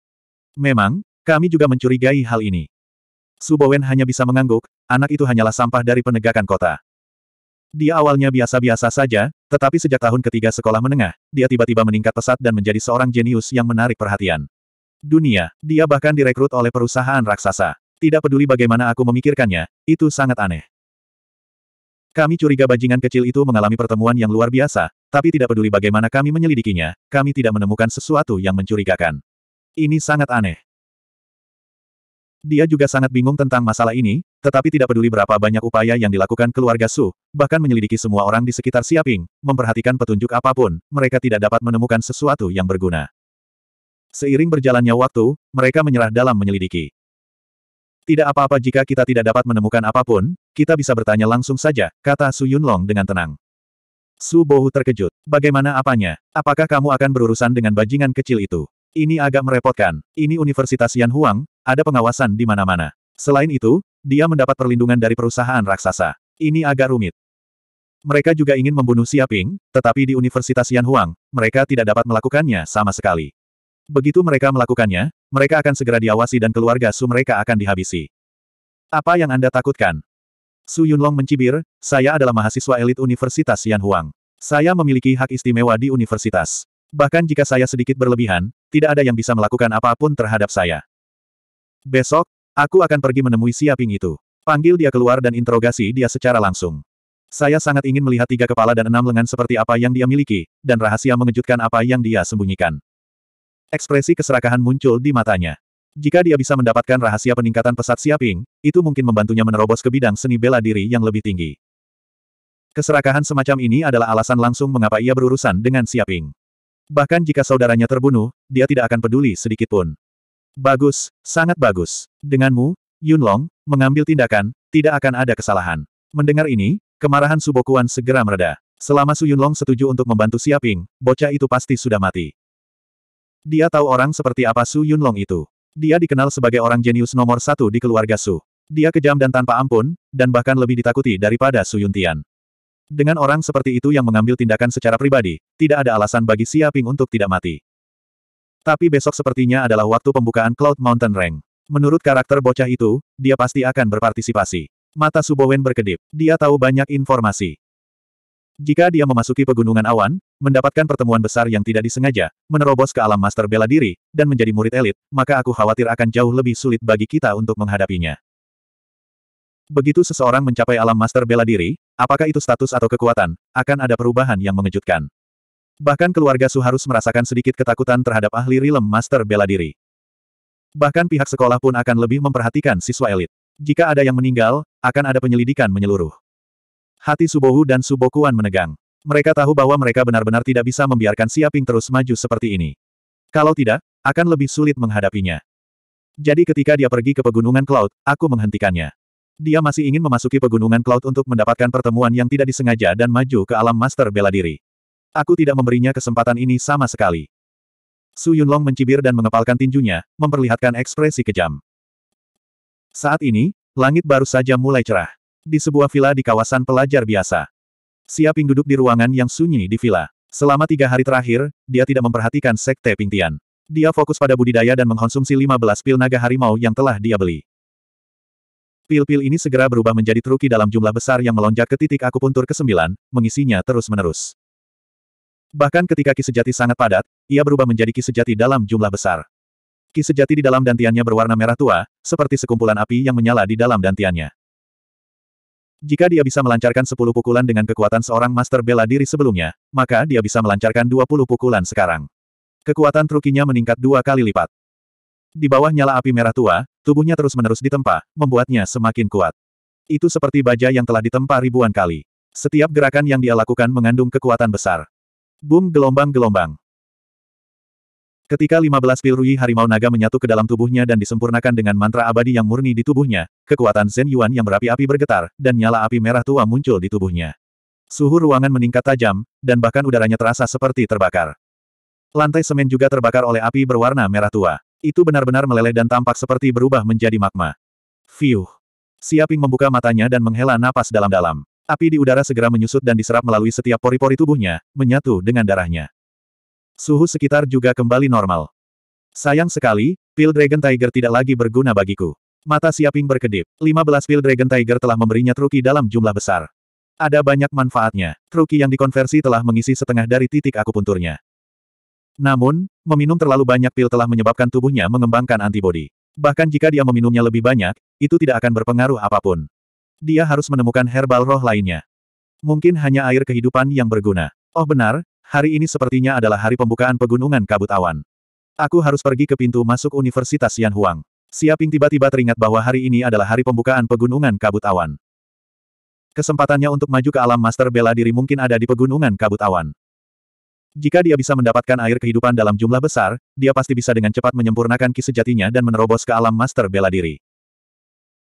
Memang, kami juga mencurigai hal ini. Subowen hanya bisa mengangguk, anak itu hanyalah sampah dari penegakan kota. Dia awalnya biasa-biasa saja, tetapi sejak tahun ketiga sekolah menengah, dia tiba-tiba meningkat pesat dan menjadi seorang jenius yang menarik perhatian dunia, dia bahkan direkrut oleh perusahaan raksasa. Tidak peduli bagaimana aku memikirkannya, itu sangat aneh. Kami curiga bajingan kecil itu mengalami pertemuan yang luar biasa, tapi tidak peduli bagaimana kami menyelidikinya, kami tidak menemukan sesuatu yang mencurigakan. Ini sangat aneh. Dia juga sangat bingung tentang masalah ini, tetapi tidak peduli berapa banyak upaya yang dilakukan keluarga Su, bahkan menyelidiki semua orang di sekitar Siaping, memperhatikan petunjuk apapun, mereka tidak dapat menemukan sesuatu yang berguna. Seiring berjalannya waktu, mereka menyerah dalam menyelidiki. Tidak apa-apa jika kita tidak dapat menemukan apapun, kita bisa bertanya langsung saja, kata Su Yunlong dengan tenang. Su Bohu terkejut. Bagaimana apanya? Apakah kamu akan berurusan dengan bajingan kecil itu? Ini agak merepotkan. Ini Universitas Yan Huang, ada pengawasan di mana-mana. Selain itu, dia mendapat perlindungan dari perusahaan raksasa. Ini agak rumit. Mereka juga ingin membunuh Siaping, tetapi di Universitas Yan Huang, mereka tidak dapat melakukannya sama sekali. Begitu mereka melakukannya, mereka akan segera diawasi dan keluarga Su mereka akan dihabisi. Apa yang Anda takutkan? Su Yunlong mencibir, saya adalah mahasiswa elit Universitas Yanhuang. Saya memiliki hak istimewa di universitas. Bahkan jika saya sedikit berlebihan, tidak ada yang bisa melakukan apapun terhadap saya. Besok, aku akan pergi menemui Siaping itu. Panggil dia keluar dan interogasi dia secara langsung. Saya sangat ingin melihat tiga kepala dan enam lengan seperti apa yang dia miliki, dan rahasia mengejutkan apa yang dia sembunyikan. Ekspresi keserakahan muncul di matanya. Jika dia bisa mendapatkan rahasia peningkatan pesat Siaping, itu mungkin membantunya menerobos ke bidang seni bela diri yang lebih tinggi. Keserakahan semacam ini adalah alasan langsung mengapa ia berurusan dengan Siaping. Bahkan jika saudaranya terbunuh, dia tidak akan peduli sedikitpun. Bagus, sangat bagus. Denganmu, Yunlong, mengambil tindakan, tidak akan ada kesalahan. Mendengar ini, kemarahan Subokuan segera mereda. Selama Su Yunlong setuju untuk membantu Siaping, bocah itu pasti sudah mati. Dia tahu orang seperti apa Su Yunlong itu. Dia dikenal sebagai orang jenius nomor satu di keluarga Su. Dia kejam dan tanpa ampun, dan bahkan lebih ditakuti daripada Su Yuntian. Dengan orang seperti itu yang mengambil tindakan secara pribadi, tidak ada alasan bagi Xia Ping untuk tidak mati. Tapi besok sepertinya adalah waktu pembukaan Cloud Mountain Rank. Menurut karakter bocah itu, dia pasti akan berpartisipasi. Mata Subowen berkedip. Dia tahu banyak informasi. Jika dia memasuki pegunungan awan, mendapatkan pertemuan besar yang tidak disengaja, menerobos ke alam master bela diri, dan menjadi murid elit, maka aku khawatir akan jauh lebih sulit bagi kita untuk menghadapinya. Begitu seseorang mencapai alam master bela diri, apakah itu status atau kekuatan, akan ada perubahan yang mengejutkan. Bahkan keluarga Su harus merasakan sedikit ketakutan terhadap ahli rilem master bela diri. Bahkan pihak sekolah pun akan lebih memperhatikan siswa elit. Jika ada yang meninggal, akan ada penyelidikan menyeluruh. Hati Subohu dan Subokuan menegang. Mereka tahu bahwa mereka benar-benar tidak bisa membiarkan Siaping terus maju seperti ini. Kalau tidak, akan lebih sulit menghadapinya. Jadi ketika dia pergi ke pegunungan Cloud, aku menghentikannya. Dia masih ingin memasuki pegunungan Cloud untuk mendapatkan pertemuan yang tidak disengaja dan maju ke alam master bela diri. Aku tidak memberinya kesempatan ini sama sekali. Su Yunlong mencibir dan mengepalkan tinjunya, memperlihatkan ekspresi kejam. Saat ini, langit baru saja mulai cerah. Di sebuah villa di kawasan pelajar biasa. Xia duduk di ruangan yang sunyi di villa. Selama tiga hari terakhir, dia tidak memperhatikan sekte Pingtian. Dia fokus pada budidaya dan mengkonsumsi 15 pil naga harimau yang telah dia beli. Pil-pil ini segera berubah menjadi truki dalam jumlah besar yang melonjak ke titik akupuntur ke-9, mengisinya terus-menerus. Bahkan ketika ki sejati sangat padat, ia berubah menjadi ki sejati dalam jumlah besar. Ki sejati di dalam dantiannya berwarna merah tua, seperti sekumpulan api yang menyala di dalam dantiannya. Jika dia bisa melancarkan 10 pukulan dengan kekuatan seorang master bela diri sebelumnya, maka dia bisa melancarkan 20 pukulan sekarang. Kekuatan trukinya meningkat dua kali lipat. Di bawah nyala api merah tua, tubuhnya terus-menerus ditempa, membuatnya semakin kuat. Itu seperti baja yang telah ditempa ribuan kali. Setiap gerakan yang dia lakukan mengandung kekuatan besar. Boom gelombang-gelombang. Ketika 15 pil Rui harimau naga menyatu ke dalam tubuhnya dan disempurnakan dengan mantra abadi yang murni di tubuhnya, kekuatan Zen Yuan yang berapi-api bergetar, dan nyala api merah tua muncul di tubuhnya. Suhu ruangan meningkat tajam, dan bahkan udaranya terasa seperti terbakar. Lantai semen juga terbakar oleh api berwarna merah tua. Itu benar-benar meleleh dan tampak seperti berubah menjadi magma. Fiuh! Siaping membuka matanya dan menghela napas dalam-dalam. Api di udara segera menyusut dan diserap melalui setiap pori-pori tubuhnya, menyatu dengan darahnya. Suhu sekitar juga kembali normal. Sayang sekali, pil Dragon Tiger tidak lagi berguna bagiku. Mata Siaping berkedip. 15 pil Dragon Tiger telah memberinya truki dalam jumlah besar. Ada banyak manfaatnya. Truki yang dikonversi telah mengisi setengah dari titik akupunturnya. Namun, meminum terlalu banyak pil telah menyebabkan tubuhnya mengembangkan antibodi. Bahkan jika dia meminumnya lebih banyak, itu tidak akan berpengaruh apapun. Dia harus menemukan herbal roh lainnya. Mungkin hanya air kehidupan yang berguna. Oh benar, Hari ini sepertinya adalah hari pembukaan pegunungan kabut awan. Aku harus pergi ke pintu masuk Universitas Yan Huang. Siaping tiba-tiba teringat bahwa hari ini adalah hari pembukaan pegunungan kabut awan. Kesempatannya untuk maju ke alam master bela diri mungkin ada di pegunungan kabut awan. Jika dia bisa mendapatkan air kehidupan dalam jumlah besar, dia pasti bisa dengan cepat menyempurnakan ki sejatinya dan menerobos ke alam master bela diri.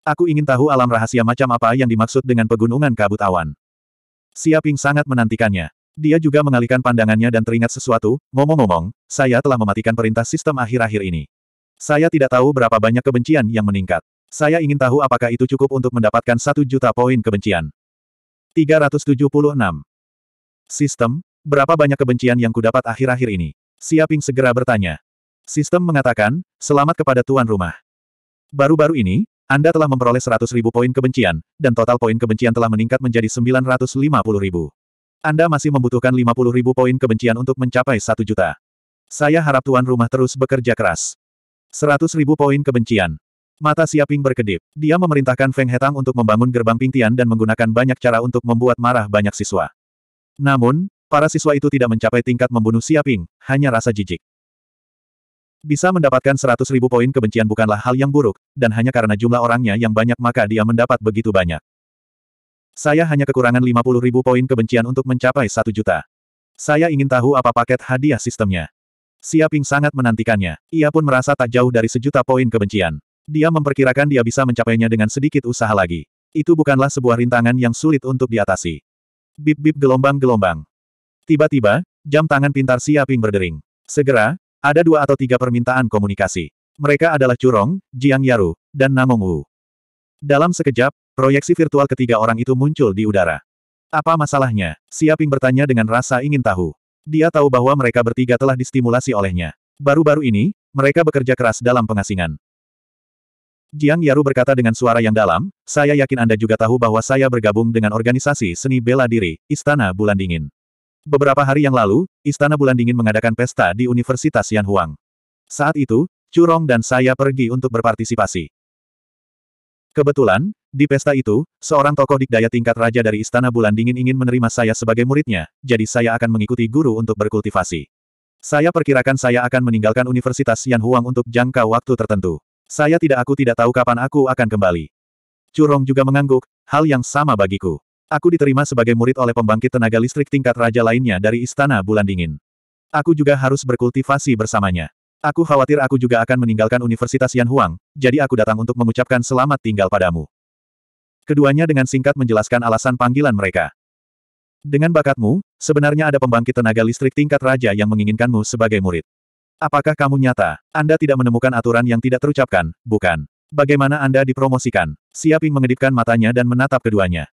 Aku ingin tahu alam rahasia macam apa yang dimaksud dengan pegunungan kabut awan. Siaping sangat menantikannya. Dia juga mengalihkan pandangannya dan teringat sesuatu, ngomong-ngomong, saya telah mematikan perintah sistem akhir-akhir ini. Saya tidak tahu berapa banyak kebencian yang meningkat. Saya ingin tahu apakah itu cukup untuk mendapatkan satu juta poin kebencian. 376. Sistem, berapa banyak kebencian yang kudapat akhir-akhir ini? Siaping segera bertanya. Sistem mengatakan, selamat kepada tuan rumah. Baru-baru ini, Anda telah memperoleh seratus ribu poin kebencian, dan total poin kebencian telah meningkat menjadi puluh ribu. Anda masih membutuhkan 50 ribu poin kebencian untuk mencapai 1 juta. Saya harap tuan rumah terus bekerja keras. 100 ribu poin kebencian. Mata Siaping berkedip. Dia memerintahkan Feng Hetang untuk membangun gerbang Pingtian dan menggunakan banyak cara untuk membuat marah banyak siswa. Namun, para siswa itu tidak mencapai tingkat membunuh Siaping, hanya rasa jijik. Bisa mendapatkan 100 ribu poin kebencian bukanlah hal yang buruk, dan hanya karena jumlah orangnya yang banyak maka dia mendapat begitu banyak. Saya hanya kekurangan 50 ribu poin kebencian untuk mencapai 1 juta. Saya ingin tahu apa paket hadiah sistemnya. Siaping sangat menantikannya. Ia pun merasa tak jauh dari sejuta poin kebencian. Dia memperkirakan dia bisa mencapainya dengan sedikit usaha lagi. Itu bukanlah sebuah rintangan yang sulit untuk diatasi. Bip-bip gelombang-gelombang. Tiba-tiba, jam tangan pintar Siaping berdering. Segera, ada dua atau tiga permintaan komunikasi. Mereka adalah Curong, Jiang Yaru, dan Namong Wu. Dalam sekejap, Proyeksi virtual ketiga orang itu muncul di udara. Apa masalahnya? Siaping bertanya dengan rasa ingin tahu. Dia tahu bahwa mereka bertiga telah distimulasi olehnya. Baru-baru ini, mereka bekerja keras dalam pengasingan. Jiang Yaru berkata dengan suara yang dalam, saya yakin Anda juga tahu bahwa saya bergabung dengan organisasi seni bela diri, Istana Bulan Dingin. Beberapa hari yang lalu, Istana Bulan Dingin mengadakan pesta di Universitas Yanhuang. Saat itu, Curong dan saya pergi untuk berpartisipasi. Kebetulan, di pesta itu, seorang tokoh dikdaya tingkat raja dari Istana Bulan Dingin ingin menerima saya sebagai muridnya, jadi saya akan mengikuti guru untuk berkultivasi. Saya perkirakan saya akan meninggalkan Universitas Yan Huang untuk jangka waktu tertentu. Saya tidak aku tidak tahu kapan aku akan kembali. Curong juga mengangguk, hal yang sama bagiku. Aku diterima sebagai murid oleh pembangkit tenaga listrik tingkat raja lainnya dari Istana Bulan Dingin. Aku juga harus berkultivasi bersamanya. Aku khawatir aku juga akan meninggalkan Universitas Yan Huang, jadi aku datang untuk mengucapkan selamat tinggal padamu. Keduanya dengan singkat menjelaskan alasan panggilan mereka. Dengan bakatmu, sebenarnya ada pembangkit tenaga listrik tingkat raja yang menginginkanmu sebagai murid. Apakah kamu nyata? Anda tidak menemukan aturan yang tidak terucapkan, bukan? Bagaimana Anda dipromosikan? Siaping mengedipkan matanya dan menatap keduanya.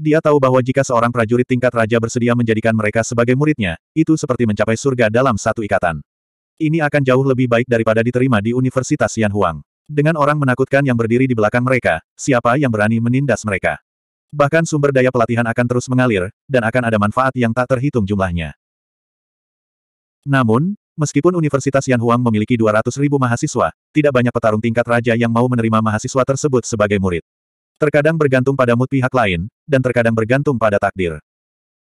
Dia tahu bahwa jika seorang prajurit tingkat raja bersedia menjadikan mereka sebagai muridnya, itu seperti mencapai surga dalam satu ikatan. Ini akan jauh lebih baik daripada diterima di Universitas Yanhuang. Dengan orang menakutkan yang berdiri di belakang mereka, siapa yang berani menindas mereka? Bahkan sumber daya pelatihan akan terus mengalir, dan akan ada manfaat yang tak terhitung jumlahnya. Namun, meskipun Universitas Yanhuang memiliki 200 ribu mahasiswa, tidak banyak petarung tingkat raja yang mau menerima mahasiswa tersebut sebagai murid. Terkadang bergantung pada mood pihak lain, dan terkadang bergantung pada takdir.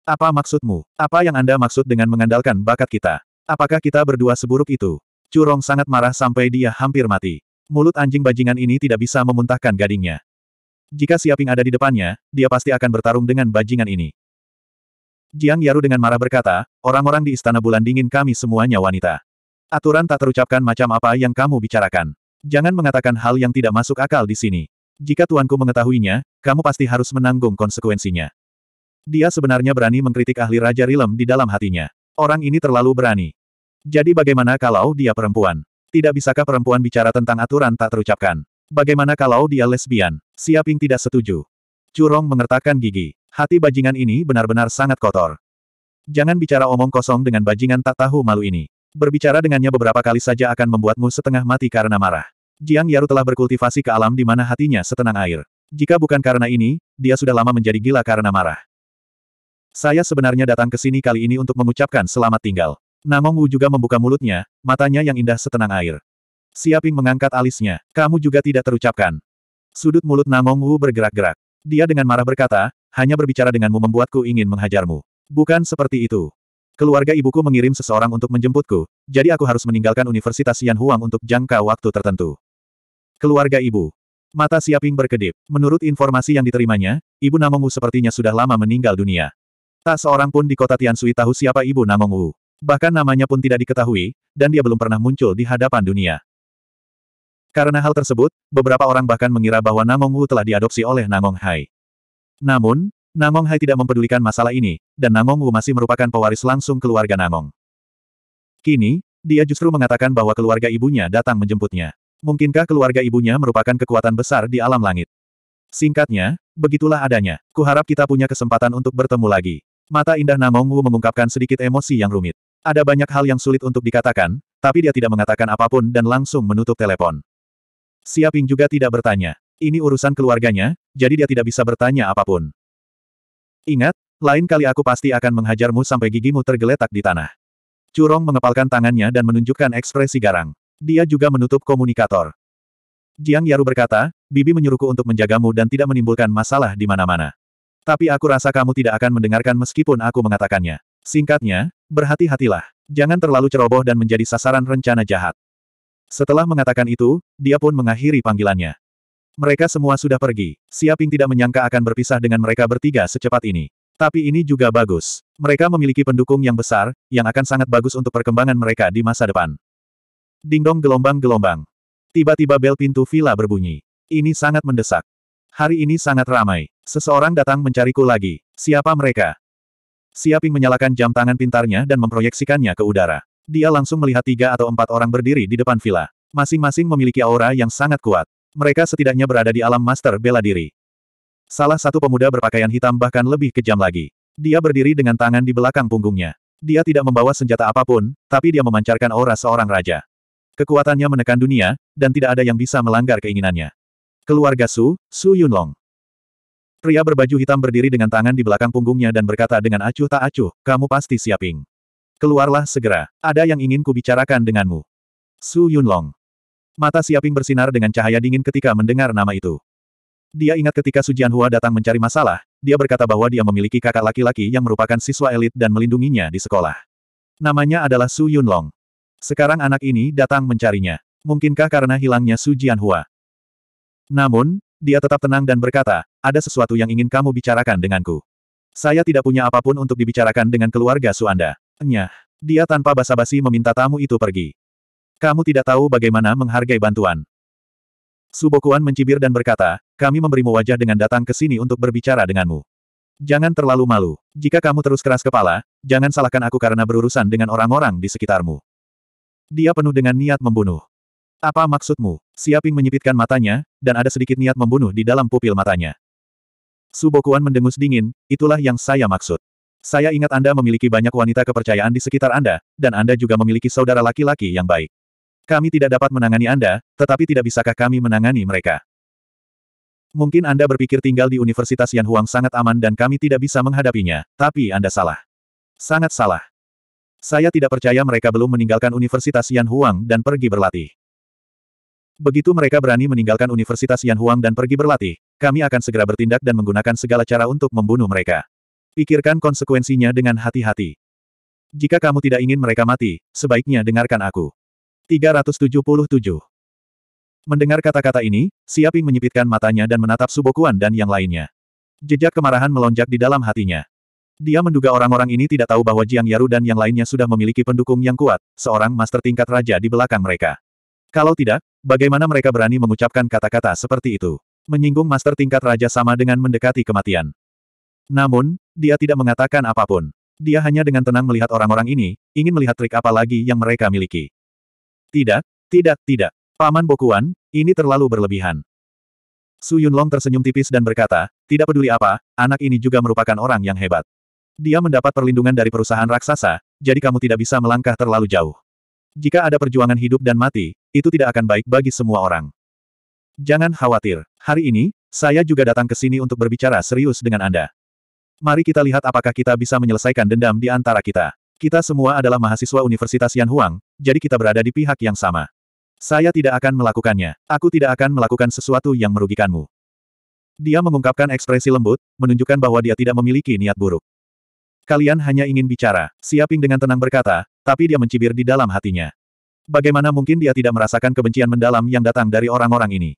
Apa maksudmu? Apa yang Anda maksud dengan mengandalkan bakat kita? Apakah kita berdua seburuk itu? Curong sangat marah sampai dia hampir mati. Mulut anjing bajingan ini tidak bisa memuntahkan gadingnya. Jika Siaping ada di depannya, dia pasti akan bertarung dengan bajingan ini. Jiang Yaru dengan marah berkata, orang-orang di Istana Bulan Dingin kami semuanya wanita. Aturan tak terucapkan macam apa yang kamu bicarakan. Jangan mengatakan hal yang tidak masuk akal di sini. Jika tuanku mengetahuinya, kamu pasti harus menanggung konsekuensinya. Dia sebenarnya berani mengkritik ahli Raja Rilem di dalam hatinya. Orang ini terlalu berani. Jadi bagaimana kalau dia perempuan? Tidak bisakah perempuan bicara tentang aturan tak terucapkan? Bagaimana kalau dia lesbian? Siaping tidak setuju. Curong mengertakkan gigi. Hati bajingan ini benar-benar sangat kotor. Jangan bicara omong kosong dengan bajingan tak tahu malu ini. Berbicara dengannya beberapa kali saja akan membuatmu setengah mati karena marah. Jiang Yaru telah berkultivasi ke alam di mana hatinya setenang air. Jika bukan karena ini, dia sudah lama menjadi gila karena marah. Saya sebenarnya datang ke sini kali ini untuk mengucapkan selamat tinggal. Namong Wu juga membuka mulutnya, matanya yang indah setenang air. Siaping mengangkat alisnya, kamu juga tidak terucapkan. Sudut mulut Namong Wu bergerak-gerak. Dia dengan marah berkata, hanya berbicara denganmu membuatku ingin menghajarmu. Bukan seperti itu. Keluarga ibuku mengirim seseorang untuk menjemputku, jadi aku harus meninggalkan Universitas Yan Huang untuk jangka waktu tertentu. Keluarga ibu. Mata Siaping berkedip. Menurut informasi yang diterimanya, ibu Namong Wu sepertinya sudah lama meninggal dunia. Tak seorang pun di kota Tiansui tahu siapa ibu Namong Wu bahkan namanya pun tidak diketahui, dan dia belum pernah muncul di hadapan dunia. Karena hal tersebut, beberapa orang bahkan mengira bahwa Namong Wu telah diadopsi oleh Namong Hai. Namun, Namong Hai tidak mempedulikan masalah ini, dan Namong Wu masih merupakan pewaris langsung keluarga Namong. Kini, dia justru mengatakan bahwa keluarga ibunya datang menjemputnya. Mungkinkah keluarga ibunya merupakan kekuatan besar di alam langit? Singkatnya, begitulah adanya. Kuharap kita punya kesempatan untuk bertemu lagi. Mata indah Namong Wu mengungkapkan sedikit emosi yang rumit. Ada banyak hal yang sulit untuk dikatakan, tapi dia tidak mengatakan apapun dan langsung menutup telepon. Siaping juga tidak bertanya. Ini urusan keluarganya, jadi dia tidak bisa bertanya apapun. Ingat, lain kali aku pasti akan menghajarmu sampai gigimu tergeletak di tanah. Curong mengepalkan tangannya dan menunjukkan ekspresi garang. Dia juga menutup komunikator. Jiang Yaru berkata, Bibi menyuruhku untuk menjagamu dan tidak menimbulkan masalah di mana-mana. Tapi aku rasa kamu tidak akan mendengarkan meskipun aku mengatakannya. Singkatnya, berhati-hatilah. Jangan terlalu ceroboh dan menjadi sasaran rencana jahat. Setelah mengatakan itu, dia pun mengakhiri panggilannya. Mereka semua sudah pergi. Siaping tidak menyangka akan berpisah dengan mereka bertiga secepat ini. Tapi ini juga bagus. Mereka memiliki pendukung yang besar, yang akan sangat bagus untuk perkembangan mereka di masa depan. Dingdong gelombang-gelombang. Tiba-tiba bel pintu villa berbunyi. Ini sangat mendesak. Hari ini sangat ramai. Seseorang datang mencariku lagi. Siapa mereka? Siaping menyalakan jam tangan pintarnya dan memproyeksikannya ke udara. Dia langsung melihat tiga atau empat orang berdiri di depan villa. Masing-masing memiliki aura yang sangat kuat. Mereka setidaknya berada di alam master bela diri. Salah satu pemuda berpakaian hitam bahkan lebih kejam lagi. Dia berdiri dengan tangan di belakang punggungnya. Dia tidak membawa senjata apapun, tapi dia memancarkan aura seorang raja. Kekuatannya menekan dunia, dan tidak ada yang bisa melanggar keinginannya. Keluarga Su, Su Yunlong. Pria berbaju hitam berdiri dengan tangan di belakang punggungnya dan berkata dengan acuh tak acuh, kamu pasti siaping. Keluarlah segera, ada yang ingin kubicarakan denganmu. Su Yunlong. Mata siaping bersinar dengan cahaya dingin ketika mendengar nama itu. Dia ingat ketika Su Jianhua datang mencari masalah, dia berkata bahwa dia memiliki kakak laki-laki yang merupakan siswa elit dan melindunginya di sekolah. Namanya adalah Su Yunlong. Sekarang anak ini datang mencarinya. Mungkinkah karena hilangnya Su Jianhua? Namun, dia tetap tenang dan berkata, ada sesuatu yang ingin kamu bicarakan denganku. Saya tidak punya apapun untuk dibicarakan dengan keluarga Suanda. Nyah. Dia tanpa basa-basi meminta tamu itu pergi. Kamu tidak tahu bagaimana menghargai bantuan. Subokuan mencibir dan berkata, kami memberimu wajah dengan datang ke sini untuk berbicara denganmu. Jangan terlalu malu. Jika kamu terus keras kepala, jangan salahkan aku karena berurusan dengan orang-orang di sekitarmu. Dia penuh dengan niat membunuh. Apa maksudmu? Siaping menyipitkan matanya, dan ada sedikit niat membunuh di dalam pupil matanya. Subokuan mendengus dingin, itulah yang saya maksud. Saya ingat Anda memiliki banyak wanita kepercayaan di sekitar Anda, dan Anda juga memiliki saudara laki-laki yang baik. Kami tidak dapat menangani Anda, tetapi tidak bisakah kami menangani mereka? Mungkin Anda berpikir tinggal di Universitas Yan Huang sangat aman dan kami tidak bisa menghadapinya, tapi Anda salah. Sangat salah. Saya tidak percaya mereka belum meninggalkan Universitas Yan Huang dan pergi berlatih. Begitu mereka berani meninggalkan Universitas Yan Huang dan pergi berlatih, kami akan segera bertindak dan menggunakan segala cara untuk membunuh mereka. Pikirkan konsekuensinya dengan hati-hati. Jika kamu tidak ingin mereka mati, sebaiknya dengarkan aku. 377. Mendengar kata-kata ini, Siaping menyipitkan matanya dan menatap Subokuan dan yang lainnya. Jejak kemarahan melonjak di dalam hatinya. Dia menduga orang-orang ini tidak tahu bahwa Jiang Yaru dan yang lainnya sudah memiliki pendukung yang kuat, seorang master tingkat raja di belakang mereka. Kalau tidak, bagaimana mereka berani mengucapkan kata-kata seperti itu? Menyinggung master tingkat raja sama dengan mendekati kematian. Namun, dia tidak mengatakan apapun. Dia hanya dengan tenang melihat orang-orang ini, ingin melihat trik apa lagi yang mereka miliki. Tidak, tidak, tidak. Paman Bokuan, ini terlalu berlebihan. Su Yunlong tersenyum tipis dan berkata, tidak peduli apa, anak ini juga merupakan orang yang hebat. Dia mendapat perlindungan dari perusahaan raksasa, jadi kamu tidak bisa melangkah terlalu jauh. Jika ada perjuangan hidup dan mati, itu tidak akan baik bagi semua orang. Jangan khawatir, hari ini, saya juga datang ke sini untuk berbicara serius dengan Anda. Mari kita lihat apakah kita bisa menyelesaikan dendam di antara kita. Kita semua adalah mahasiswa Universitas Yanhuang, jadi kita berada di pihak yang sama. Saya tidak akan melakukannya. Aku tidak akan melakukan sesuatu yang merugikanmu. Dia mengungkapkan ekspresi lembut, menunjukkan bahwa dia tidak memiliki niat buruk. Kalian hanya ingin bicara, Siaping dengan tenang berkata, tapi dia mencibir di dalam hatinya. Bagaimana mungkin dia tidak merasakan kebencian mendalam yang datang dari orang-orang ini?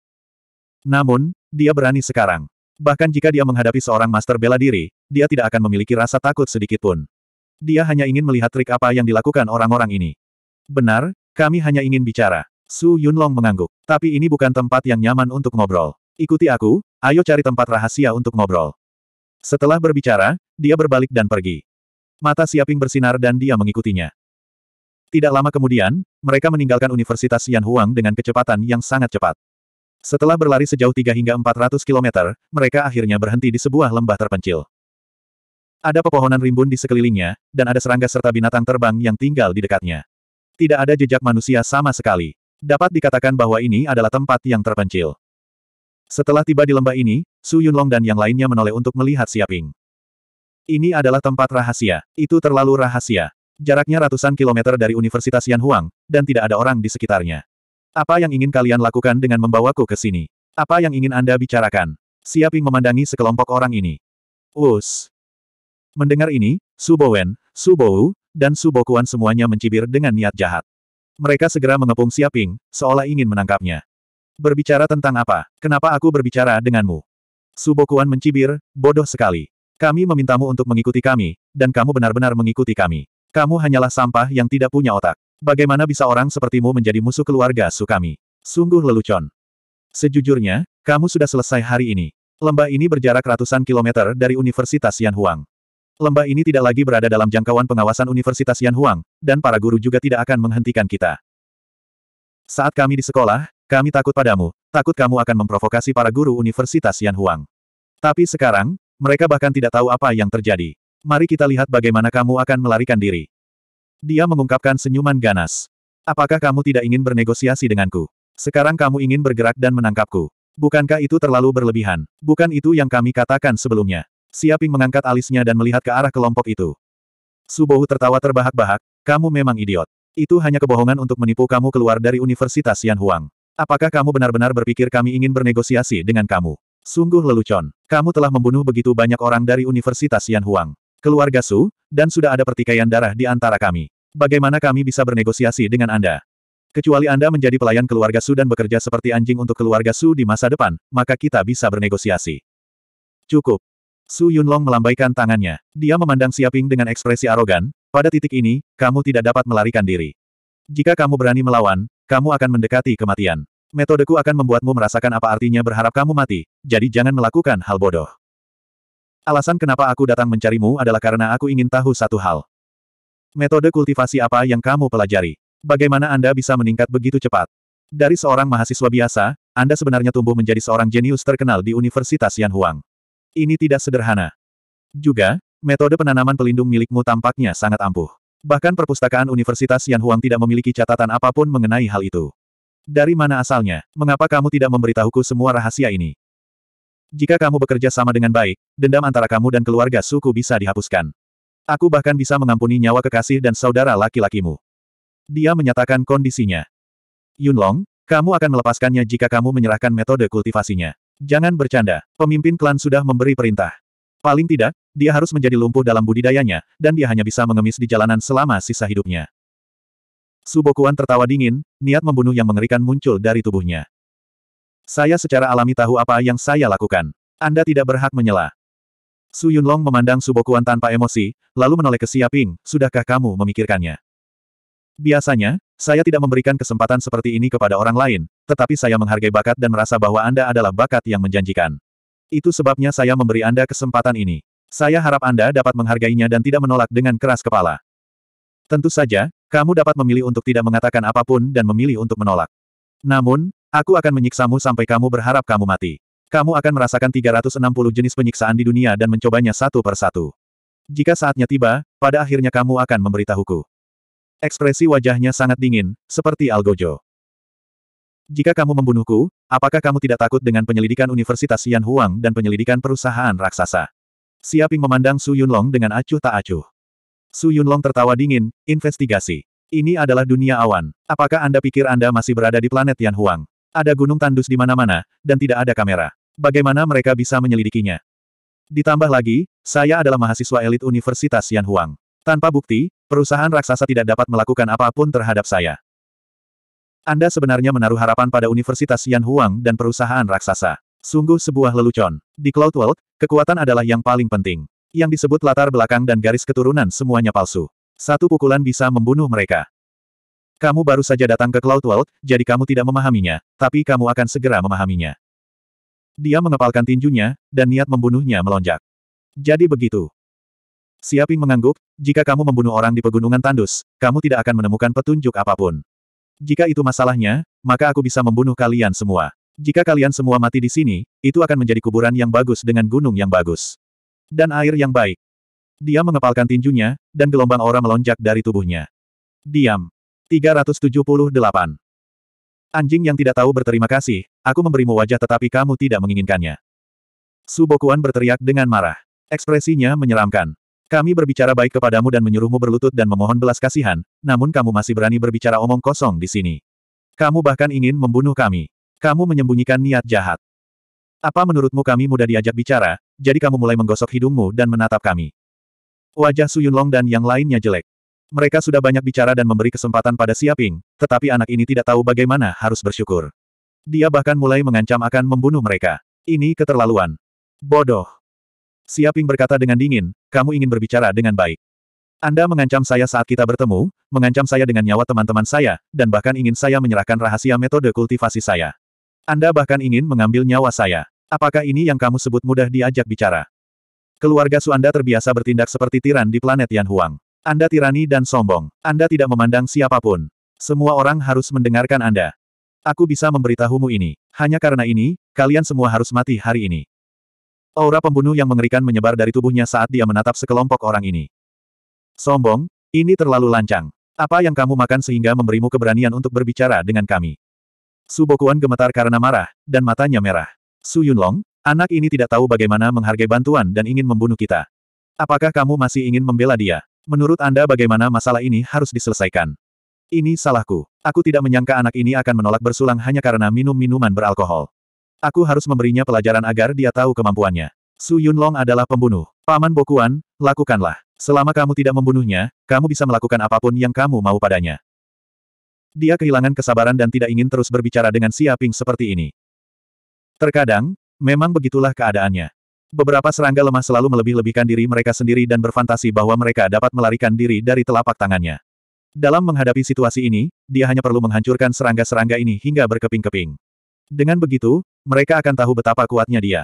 Namun, dia berani sekarang. Bahkan jika dia menghadapi seorang master bela diri, dia tidak akan memiliki rasa takut sedikit pun. Dia hanya ingin melihat trik apa yang dilakukan orang-orang ini. Benar, kami hanya ingin bicara. Su Yunlong mengangguk. Tapi ini bukan tempat yang nyaman untuk ngobrol. Ikuti aku, ayo cari tempat rahasia untuk ngobrol. Setelah berbicara, dia berbalik dan pergi. Mata Siaping bersinar dan dia mengikutinya. Tidak lama kemudian, mereka meninggalkan Universitas Yanhuang dengan kecepatan yang sangat cepat. Setelah berlari sejauh 3 hingga 400 km, mereka akhirnya berhenti di sebuah lembah terpencil. Ada pepohonan rimbun di sekelilingnya, dan ada serangga serta binatang terbang yang tinggal di dekatnya. Tidak ada jejak manusia sama sekali. Dapat dikatakan bahwa ini adalah tempat yang terpencil. Setelah tiba di lembah ini, Su Yunlong dan yang lainnya menoleh untuk melihat Siaping. Ini adalah tempat rahasia. Itu terlalu rahasia. Jaraknya ratusan kilometer dari Universitas Yanhuang, dan tidak ada orang di sekitarnya. Apa yang ingin kalian lakukan dengan membawaku ke sini? Apa yang ingin Anda bicarakan? Siaping memandangi sekelompok orang ini. Us. Mendengar ini, Su Bowen, Su Bowu, dan Su Bokuan semuanya mencibir dengan niat jahat. Mereka segera mengepung Siaping, seolah ingin menangkapnya. Berbicara tentang apa? Kenapa aku berbicara denganmu? Su Bokuan mencibir, bodoh sekali. Kami memintamu untuk mengikuti kami, dan kamu benar-benar mengikuti kami. Kamu hanyalah sampah yang tidak punya otak. Bagaimana bisa orang sepertimu menjadi musuh keluarga su kami? Sungguh lelucon. Sejujurnya, kamu sudah selesai hari ini. Lembah ini berjarak ratusan kilometer dari Universitas Yanhuang. Lembah ini tidak lagi berada dalam jangkauan pengawasan Universitas Yanhuang, dan para guru juga tidak akan menghentikan kita. Saat kami di sekolah, kami takut padamu, takut kamu akan memprovokasi para guru Universitas Yanhuang. Tapi sekarang, mereka bahkan tidak tahu apa yang terjadi. Mari kita lihat bagaimana kamu akan melarikan diri. Dia mengungkapkan senyuman ganas. Apakah kamu tidak ingin bernegosiasi denganku? Sekarang kamu ingin bergerak dan menangkapku. Bukankah itu terlalu berlebihan? Bukan itu yang kami katakan sebelumnya. Siaping mengangkat alisnya dan melihat ke arah kelompok itu. Subohu tertawa terbahak-bahak, kamu memang idiot. Itu hanya kebohongan untuk menipu kamu keluar dari Universitas Yanhuang. Apakah kamu benar-benar berpikir kami ingin bernegosiasi dengan kamu? Sungguh lelucon. Kamu telah membunuh begitu banyak orang dari Universitas Yanhuang. Keluarga Su, dan sudah ada pertikaian darah di antara kami. Bagaimana kami bisa bernegosiasi dengan Anda? Kecuali Anda menjadi pelayan keluarga Su dan bekerja seperti anjing untuk keluarga Su di masa depan, maka kita bisa bernegosiasi. Cukup. Su Yunlong melambaikan tangannya. Dia memandang Siaping dengan ekspresi arogan, pada titik ini, kamu tidak dapat melarikan diri. Jika kamu berani melawan, kamu akan mendekati kematian. Metodeku akan membuatmu merasakan apa artinya berharap kamu mati, jadi jangan melakukan hal bodoh. Alasan kenapa aku datang mencarimu adalah karena aku ingin tahu satu hal. Metode kultivasi apa yang kamu pelajari? Bagaimana Anda bisa meningkat begitu cepat? Dari seorang mahasiswa biasa, Anda sebenarnya tumbuh menjadi seorang jenius terkenal di Universitas Yanhuang. Ini tidak sederhana. Juga, metode penanaman pelindung milikmu tampaknya sangat ampuh. Bahkan perpustakaan Universitas Yanhuang tidak memiliki catatan apapun mengenai hal itu. Dari mana asalnya? Mengapa kamu tidak memberitahuku semua rahasia ini? Jika kamu bekerja sama dengan baik, dendam antara kamu dan keluarga suku bisa dihapuskan. Aku bahkan bisa mengampuni nyawa kekasih dan saudara laki-lakimu. Dia menyatakan kondisinya. Yunlong, kamu akan melepaskannya jika kamu menyerahkan metode kultivasinya. Jangan bercanda, pemimpin klan sudah memberi perintah. Paling tidak, dia harus menjadi lumpuh dalam budidayanya, dan dia hanya bisa mengemis di jalanan selama sisa hidupnya. Subokuan tertawa dingin, niat membunuh yang mengerikan muncul dari tubuhnya. Saya secara alami tahu apa yang saya lakukan. Anda tidak berhak menyela. Su Yunlong memandang Subokuan tanpa emosi, lalu menoleh ke Siaping, sudahkah kamu memikirkannya? Biasanya, saya tidak memberikan kesempatan seperti ini kepada orang lain, tetapi saya menghargai bakat dan merasa bahwa Anda adalah bakat yang menjanjikan. Itu sebabnya saya memberi Anda kesempatan ini. Saya harap Anda dapat menghargainya dan tidak menolak dengan keras kepala. Tentu saja, kamu dapat memilih untuk tidak mengatakan apapun dan memilih untuk menolak. Namun, Aku akan menyiksamu sampai kamu berharap kamu mati. Kamu akan merasakan 360 jenis penyiksaan di dunia dan mencobanya satu per satu. Jika saatnya tiba, pada akhirnya kamu akan memberitahuku. Ekspresi wajahnya sangat dingin, seperti Algojo. Jika kamu membunuhku, apakah kamu tidak takut dengan penyelidikan Universitas Yan Huang dan penyelidikan perusahaan raksasa? Siaping memandang Su Yunlong dengan acuh tak acuh. Su Yunlong tertawa dingin, investigasi. Ini adalah dunia awan. Apakah Anda pikir Anda masih berada di planet Yan Huang? Ada gunung tandus di mana-mana, dan tidak ada kamera. Bagaimana mereka bisa menyelidikinya? Ditambah lagi, saya adalah mahasiswa elit Universitas Yanhuang. Tanpa bukti, perusahaan raksasa tidak dapat melakukan apapun terhadap saya. Anda sebenarnya menaruh harapan pada Universitas Yanhuang dan perusahaan raksasa. Sungguh sebuah lelucon. Di Cloud World, kekuatan adalah yang paling penting. Yang disebut latar belakang dan garis keturunan semuanya palsu. Satu pukulan bisa membunuh mereka. Kamu baru saja datang ke Cloud World, jadi kamu tidak memahaminya, tapi kamu akan segera memahaminya. Dia mengepalkan tinjunya, dan niat membunuhnya melonjak. Jadi begitu. Siaping mengangguk, jika kamu membunuh orang di pegunungan tandus, kamu tidak akan menemukan petunjuk apapun. Jika itu masalahnya, maka aku bisa membunuh kalian semua. Jika kalian semua mati di sini, itu akan menjadi kuburan yang bagus dengan gunung yang bagus. Dan air yang baik. Dia mengepalkan tinjunya, dan gelombang aura melonjak dari tubuhnya. Diam. 378. Anjing yang tidak tahu berterima kasih, aku memberimu wajah tetapi kamu tidak menginginkannya. Subokuan berteriak dengan marah. Ekspresinya menyeramkan. Kami berbicara baik kepadamu dan menyuruhmu berlutut dan memohon belas kasihan, namun kamu masih berani berbicara omong kosong di sini. Kamu bahkan ingin membunuh kami. Kamu menyembunyikan niat jahat. Apa menurutmu kami mudah diajak bicara, jadi kamu mulai menggosok hidungmu dan menatap kami. Wajah Su Yunlong dan yang lainnya jelek. Mereka sudah banyak bicara dan memberi kesempatan pada Siaping, tetapi anak ini tidak tahu bagaimana harus bersyukur. Dia bahkan mulai mengancam akan membunuh mereka. Ini keterlaluan. Bodoh. Siaping berkata dengan dingin, kamu ingin berbicara dengan baik. Anda mengancam saya saat kita bertemu, mengancam saya dengan nyawa teman-teman saya, dan bahkan ingin saya menyerahkan rahasia metode kultivasi saya. Anda bahkan ingin mengambil nyawa saya. Apakah ini yang kamu sebut mudah diajak bicara? Keluarga Su Anda terbiasa bertindak seperti tiran di planet Yan Huang. Anda tirani dan sombong. Anda tidak memandang siapapun. Semua orang harus mendengarkan Anda. Aku bisa memberitahumu ini. Hanya karena ini, kalian semua harus mati hari ini. Aura pembunuh yang mengerikan menyebar dari tubuhnya saat dia menatap sekelompok orang ini. Sombong, ini terlalu lancang. Apa yang kamu makan sehingga memberimu keberanian untuk berbicara dengan kami? Subokuan gemetar karena marah, dan matanya merah. Su Yunlong, anak ini tidak tahu bagaimana menghargai bantuan dan ingin membunuh kita. Apakah kamu masih ingin membela dia? Menurut Anda bagaimana masalah ini harus diselesaikan? Ini salahku. Aku tidak menyangka anak ini akan menolak bersulang hanya karena minum minuman beralkohol. Aku harus memberinya pelajaran agar dia tahu kemampuannya. Su Yunlong adalah pembunuh. Paman Bokuan, lakukanlah. Selama kamu tidak membunuhnya, kamu bisa melakukan apapun yang kamu mau padanya. Dia kehilangan kesabaran dan tidak ingin terus berbicara dengan Xia Ping seperti ini. Terkadang, memang begitulah keadaannya. Beberapa serangga lemah selalu melebih-lebihkan diri mereka sendiri dan berfantasi bahwa mereka dapat melarikan diri dari telapak tangannya. Dalam menghadapi situasi ini, dia hanya perlu menghancurkan serangga-serangga ini hingga berkeping-keping. Dengan begitu, mereka akan tahu betapa kuatnya dia.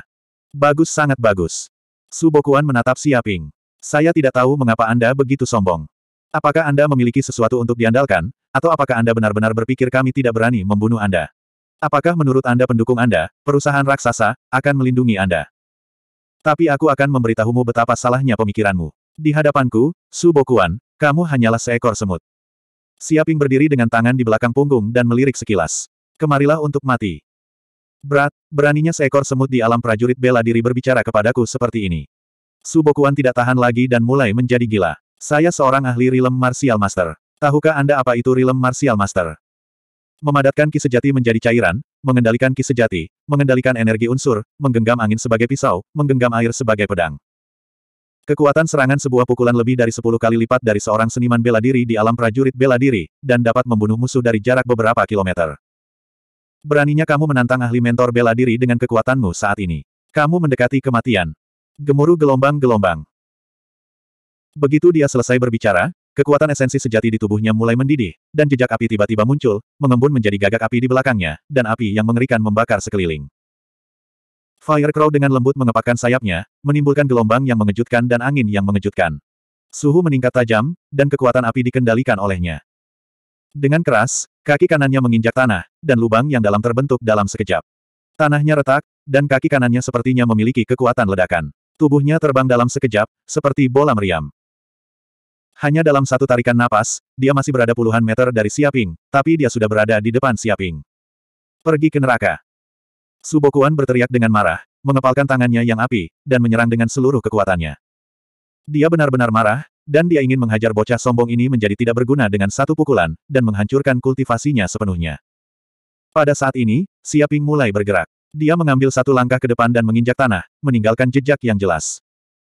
Bagus sangat bagus. Subokuan menatap Siaping. Saya tidak tahu mengapa Anda begitu sombong. Apakah Anda memiliki sesuatu untuk diandalkan, atau apakah Anda benar-benar berpikir kami tidak berani membunuh Anda? Apakah menurut Anda pendukung Anda, perusahaan raksasa, akan melindungi Anda? Tapi aku akan memberitahumu betapa salahnya pemikiranmu. Di hadapanku, Subokuan, kamu hanyalah seekor semut. Siaping berdiri dengan tangan di belakang punggung dan melirik sekilas. Kemarilah untuk mati. Berat, beraninya seekor semut di alam prajurit bela diri berbicara kepadaku seperti ini. Subokuan tidak tahan lagi dan mulai menjadi gila. Saya seorang ahli rilem martial master. Tahukah Anda apa itu rilem martial master? Memadatkan ki sejati menjadi cairan, mengendalikan ki sejati, mengendalikan energi unsur, menggenggam angin sebagai pisau, menggenggam air sebagai pedang. Kekuatan serangan sebuah pukulan lebih dari 10 kali lipat dari seorang seniman bela diri di alam prajurit bela diri, dan dapat membunuh musuh dari jarak beberapa kilometer. Beraninya kamu menantang ahli mentor bela diri dengan kekuatanmu saat ini. Kamu mendekati kematian. Gemuruh gelombang-gelombang. Begitu dia selesai berbicara, Kekuatan esensi sejati di tubuhnya mulai mendidih, dan jejak api tiba-tiba muncul, mengembun menjadi gagak api di belakangnya, dan api yang mengerikan membakar sekeliling. Firecrow dengan lembut mengepakkan sayapnya, menimbulkan gelombang yang mengejutkan dan angin yang mengejutkan. Suhu meningkat tajam, dan kekuatan api dikendalikan olehnya. Dengan keras, kaki kanannya menginjak tanah, dan lubang yang dalam terbentuk dalam sekejap. Tanahnya retak, dan kaki kanannya sepertinya memiliki kekuatan ledakan. Tubuhnya terbang dalam sekejap, seperti bola meriam. Hanya dalam satu tarikan napas, dia masih berada puluhan meter dari Siaping, tapi dia sudah berada di depan Siaping. Pergi ke neraka. Subokuan berteriak dengan marah, mengepalkan tangannya yang api, dan menyerang dengan seluruh kekuatannya. Dia benar-benar marah, dan dia ingin menghajar bocah sombong ini menjadi tidak berguna dengan satu pukulan, dan menghancurkan kultivasinya sepenuhnya. Pada saat ini, Siaping mulai bergerak. Dia mengambil satu langkah ke depan dan menginjak tanah, meninggalkan jejak yang jelas.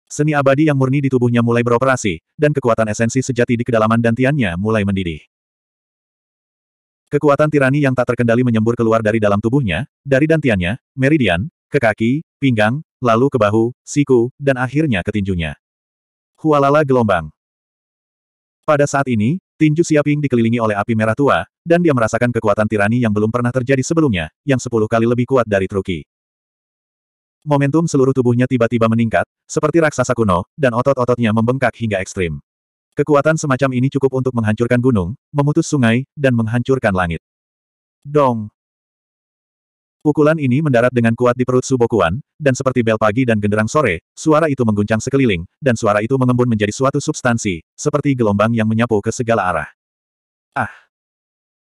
Seni abadi yang murni di tubuhnya mulai beroperasi, dan kekuatan esensi sejati di kedalaman dantiannya mulai mendidih. Kekuatan tirani yang tak terkendali menyembur keluar dari dalam tubuhnya, dari dantiannya, meridian, ke kaki, pinggang, lalu ke bahu, siku, dan akhirnya ke tinjunya. Hualala gelombang. Pada saat ini, tinju Siaping dikelilingi oleh api merah tua, dan dia merasakan kekuatan tirani yang belum pernah terjadi sebelumnya, yang sepuluh kali lebih kuat dari Truki. Momentum seluruh tubuhnya tiba-tiba meningkat, seperti raksasa kuno, dan otot-ototnya membengkak hingga ekstrim. Kekuatan semacam ini cukup untuk menghancurkan gunung, memutus sungai, dan menghancurkan langit. Dong! Pukulan ini mendarat dengan kuat di perut Subokuan, dan seperti bel pagi dan genderang sore, suara itu mengguncang sekeliling, dan suara itu mengembun menjadi suatu substansi, seperti gelombang yang menyapu ke segala arah. Ah!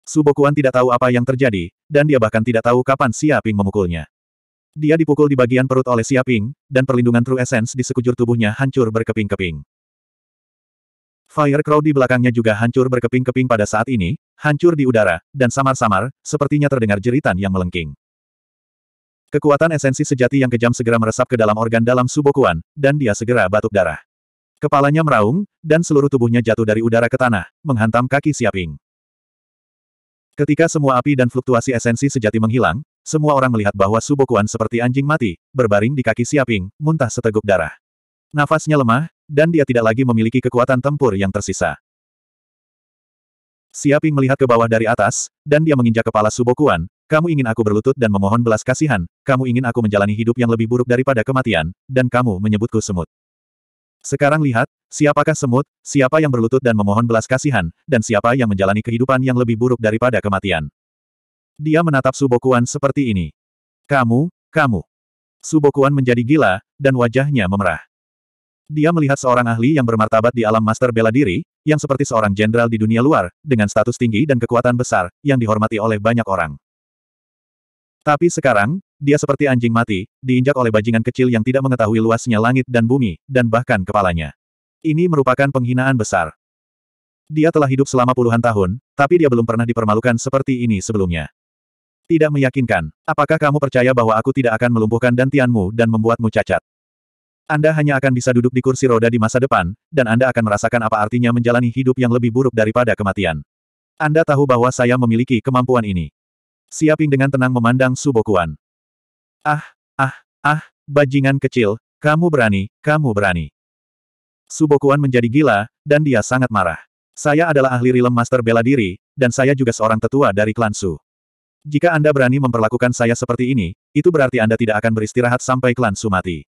Subokuan tidak tahu apa yang terjadi, dan dia bahkan tidak tahu kapan Siaping memukulnya. Dia dipukul di bagian perut oleh Siaping, dan perlindungan True Essence di sekujur tubuhnya hancur berkeping-keping. Fire Crow di belakangnya juga hancur berkeping-keping pada saat ini, hancur di udara, dan samar-samar, sepertinya terdengar jeritan yang melengking. Kekuatan esensi sejati yang kejam segera meresap ke dalam organ dalam Subokuan, dan dia segera batuk darah. Kepalanya meraung, dan seluruh tubuhnya jatuh dari udara ke tanah, menghantam kaki Siaping. Ketika semua api dan fluktuasi esensi sejati menghilang, semua orang melihat bahwa Subokuan seperti anjing mati, berbaring di kaki Siaping, muntah seteguk darah. Nafasnya lemah, dan dia tidak lagi memiliki kekuatan tempur yang tersisa. Siaping melihat ke bawah dari atas, dan dia menginjak kepala Subokuan, kamu ingin aku berlutut dan memohon belas kasihan, kamu ingin aku menjalani hidup yang lebih buruk daripada kematian, dan kamu menyebutku semut. Sekarang lihat, siapakah semut, siapa yang berlutut dan memohon belas kasihan, dan siapa yang menjalani kehidupan yang lebih buruk daripada kematian. Dia menatap Subokuan seperti ini. Kamu, kamu. Subokuan menjadi gila, dan wajahnya memerah. Dia melihat seorang ahli yang bermartabat di alam master bela diri, yang seperti seorang jenderal di dunia luar, dengan status tinggi dan kekuatan besar, yang dihormati oleh banyak orang. Tapi sekarang, dia seperti anjing mati, diinjak oleh bajingan kecil yang tidak mengetahui luasnya langit dan bumi, dan bahkan kepalanya. Ini merupakan penghinaan besar. Dia telah hidup selama puluhan tahun, tapi dia belum pernah dipermalukan seperti ini sebelumnya. Tidak meyakinkan. Apakah kamu percaya bahwa aku tidak akan melumpuhkan dantianmu dan membuatmu cacat? Anda hanya akan bisa duduk di kursi roda di masa depan, dan Anda akan merasakan apa artinya menjalani hidup yang lebih buruk daripada kematian. Anda tahu bahwa saya memiliki kemampuan ini. Siaping dengan tenang memandang Subokuan. Ah, ah, ah, bajingan kecil, kamu berani, kamu berani. Subokuan menjadi gila, dan dia sangat marah. Saya adalah ahli rilem Master bela diri, dan saya juga seorang tetua dari klan Su. Jika Anda berani memperlakukan saya seperti ini, itu berarti Anda tidak akan beristirahat sampai klan Sumati.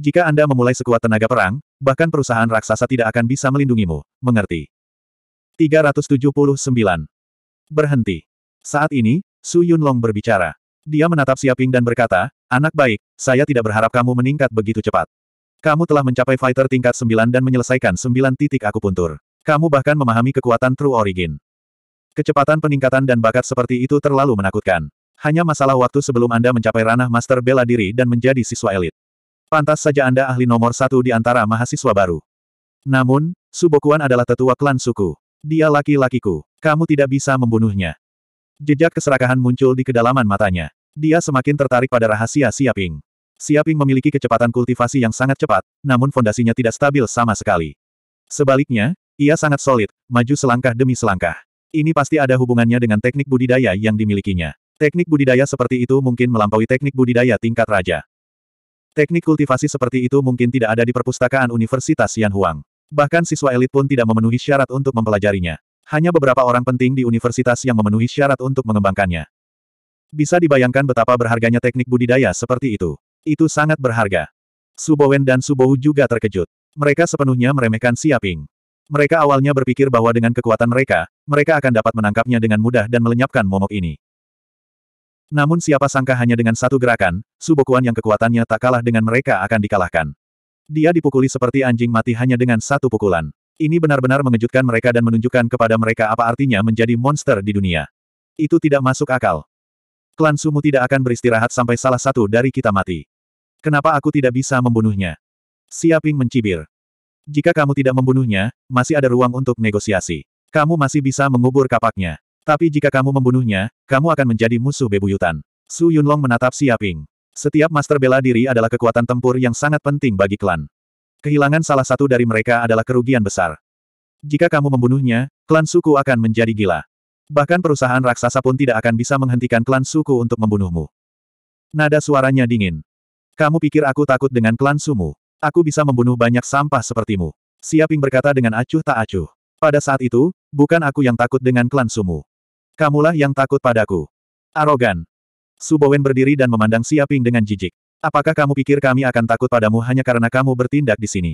Jika Anda memulai sekuat tenaga perang, bahkan perusahaan raksasa tidak akan bisa melindungimu, mengerti? 379. Berhenti. Saat ini, Su Yunlong berbicara. Dia menatap Siaping dan berkata, Anak baik, saya tidak berharap kamu meningkat begitu cepat. Kamu telah mencapai fighter tingkat 9 dan menyelesaikan 9 titik aku puntur. Kamu bahkan memahami kekuatan True Origin. Kecepatan peningkatan dan bakat seperti itu terlalu menakutkan. Hanya masalah waktu sebelum Anda mencapai ranah master bela diri dan menjadi siswa elit. Pantas saja Anda ahli nomor satu di antara mahasiswa baru. Namun, Subokuan adalah tetua klan suku. Dia laki-lakiku. Kamu tidak bisa membunuhnya. Jejak keserakahan muncul di kedalaman matanya. Dia semakin tertarik pada rahasia Siaping. Siaping memiliki kecepatan kultivasi yang sangat cepat, namun fondasinya tidak stabil sama sekali. Sebaliknya, ia sangat solid, maju selangkah demi selangkah. Ini pasti ada hubungannya dengan teknik budidaya yang dimilikinya. Teknik budidaya seperti itu mungkin melampaui teknik budidaya tingkat raja. Teknik kultivasi seperti itu mungkin tidak ada di perpustakaan Universitas Yanhuang. Bahkan siswa elit pun tidak memenuhi syarat untuk mempelajarinya. Hanya beberapa orang penting di universitas yang memenuhi syarat untuk mengembangkannya. Bisa dibayangkan betapa berharganya teknik budidaya seperti itu. Itu sangat berharga. Subowen dan Subowu juga terkejut. Mereka sepenuhnya meremehkan Siaping. Mereka awalnya berpikir bahwa dengan kekuatan mereka, mereka akan dapat menangkapnya dengan mudah dan melenyapkan momok ini. Namun siapa sangka hanya dengan satu gerakan, Subokuan yang kekuatannya tak kalah dengan mereka akan dikalahkan. Dia dipukuli seperti anjing mati hanya dengan satu pukulan. Ini benar-benar mengejutkan mereka dan menunjukkan kepada mereka apa artinya menjadi monster di dunia. Itu tidak masuk akal. Klan Sumu tidak akan beristirahat sampai salah satu dari kita mati. Kenapa aku tidak bisa membunuhnya? Siaping mencibir. Jika kamu tidak membunuhnya, masih ada ruang untuk negosiasi. Kamu masih bisa mengubur kapaknya. Tapi jika kamu membunuhnya, kamu akan menjadi musuh bebuyutan. Su Yunlong menatap Siaping. Setiap master bela diri adalah kekuatan tempur yang sangat penting bagi klan. Kehilangan salah satu dari mereka adalah kerugian besar. Jika kamu membunuhnya, klan suku akan menjadi gila. Bahkan perusahaan raksasa pun tidak akan bisa menghentikan klan suku untuk membunuhmu. Nada suaranya dingin. Kamu pikir aku takut dengan klan sumu? Aku bisa membunuh banyak sampah sepertimu. Siaping berkata dengan acuh tak acuh. Pada saat itu, Bukan aku yang takut dengan klan sumu. Kamulah yang takut padaku. Arogan. Subowen berdiri dan memandang Siaping dengan jijik. Apakah kamu pikir kami akan takut padamu hanya karena kamu bertindak di sini?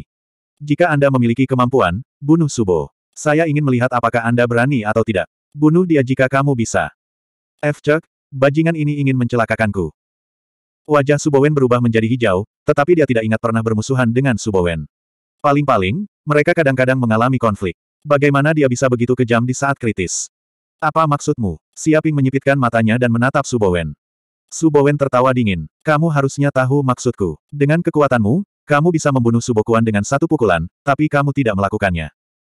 Jika Anda memiliki kemampuan, bunuh Subo. Saya ingin melihat apakah Anda berani atau tidak. Bunuh dia jika kamu bisa. F. Chuck, bajingan ini ingin mencelakakanku. Wajah Subowen berubah menjadi hijau, tetapi dia tidak ingat pernah bermusuhan dengan Subowen. Paling-paling, mereka kadang-kadang mengalami konflik. Bagaimana dia bisa begitu kejam di saat kritis? Apa maksudmu? Siaping menyipitkan matanya dan menatap Subowen. Subowen tertawa dingin. Kamu harusnya tahu maksudku. Dengan kekuatanmu, kamu bisa membunuh Subokuan dengan satu pukulan, tapi kamu tidak melakukannya.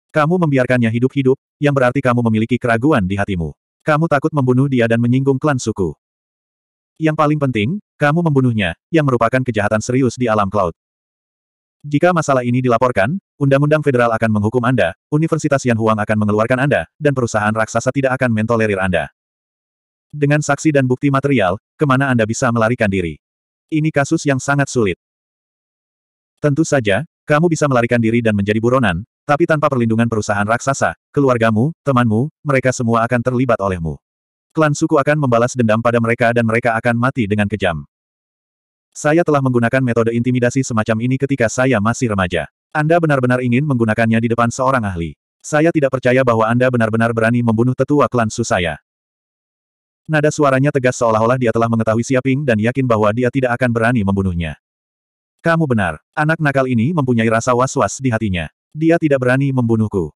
Kamu membiarkannya hidup-hidup, yang berarti kamu memiliki keraguan di hatimu. Kamu takut membunuh dia dan menyinggung klan suku. Yang paling penting, kamu membunuhnya, yang merupakan kejahatan serius di alam cloud. Jika masalah ini dilaporkan, Undang-Undang Federal akan menghukum Anda, Universitas Yanhuang akan mengeluarkan Anda, dan perusahaan raksasa tidak akan mentolerir Anda. Dengan saksi dan bukti material, kemana Anda bisa melarikan diri? Ini kasus yang sangat sulit. Tentu saja, kamu bisa melarikan diri dan menjadi buronan, tapi tanpa perlindungan perusahaan raksasa, keluargamu, temanmu, mereka semua akan terlibat olehmu. Klan suku akan membalas dendam pada mereka dan mereka akan mati dengan kejam. Saya telah menggunakan metode intimidasi semacam ini ketika saya masih remaja. Anda benar-benar ingin menggunakannya di depan seorang ahli. Saya tidak percaya bahwa Anda benar-benar berani membunuh tetua klan Su saya. Nada suaranya tegas seolah-olah dia telah mengetahui Siaping dan yakin bahwa dia tidak akan berani membunuhnya. Kamu benar, anak nakal ini mempunyai rasa was-was di hatinya. Dia tidak berani membunuhku.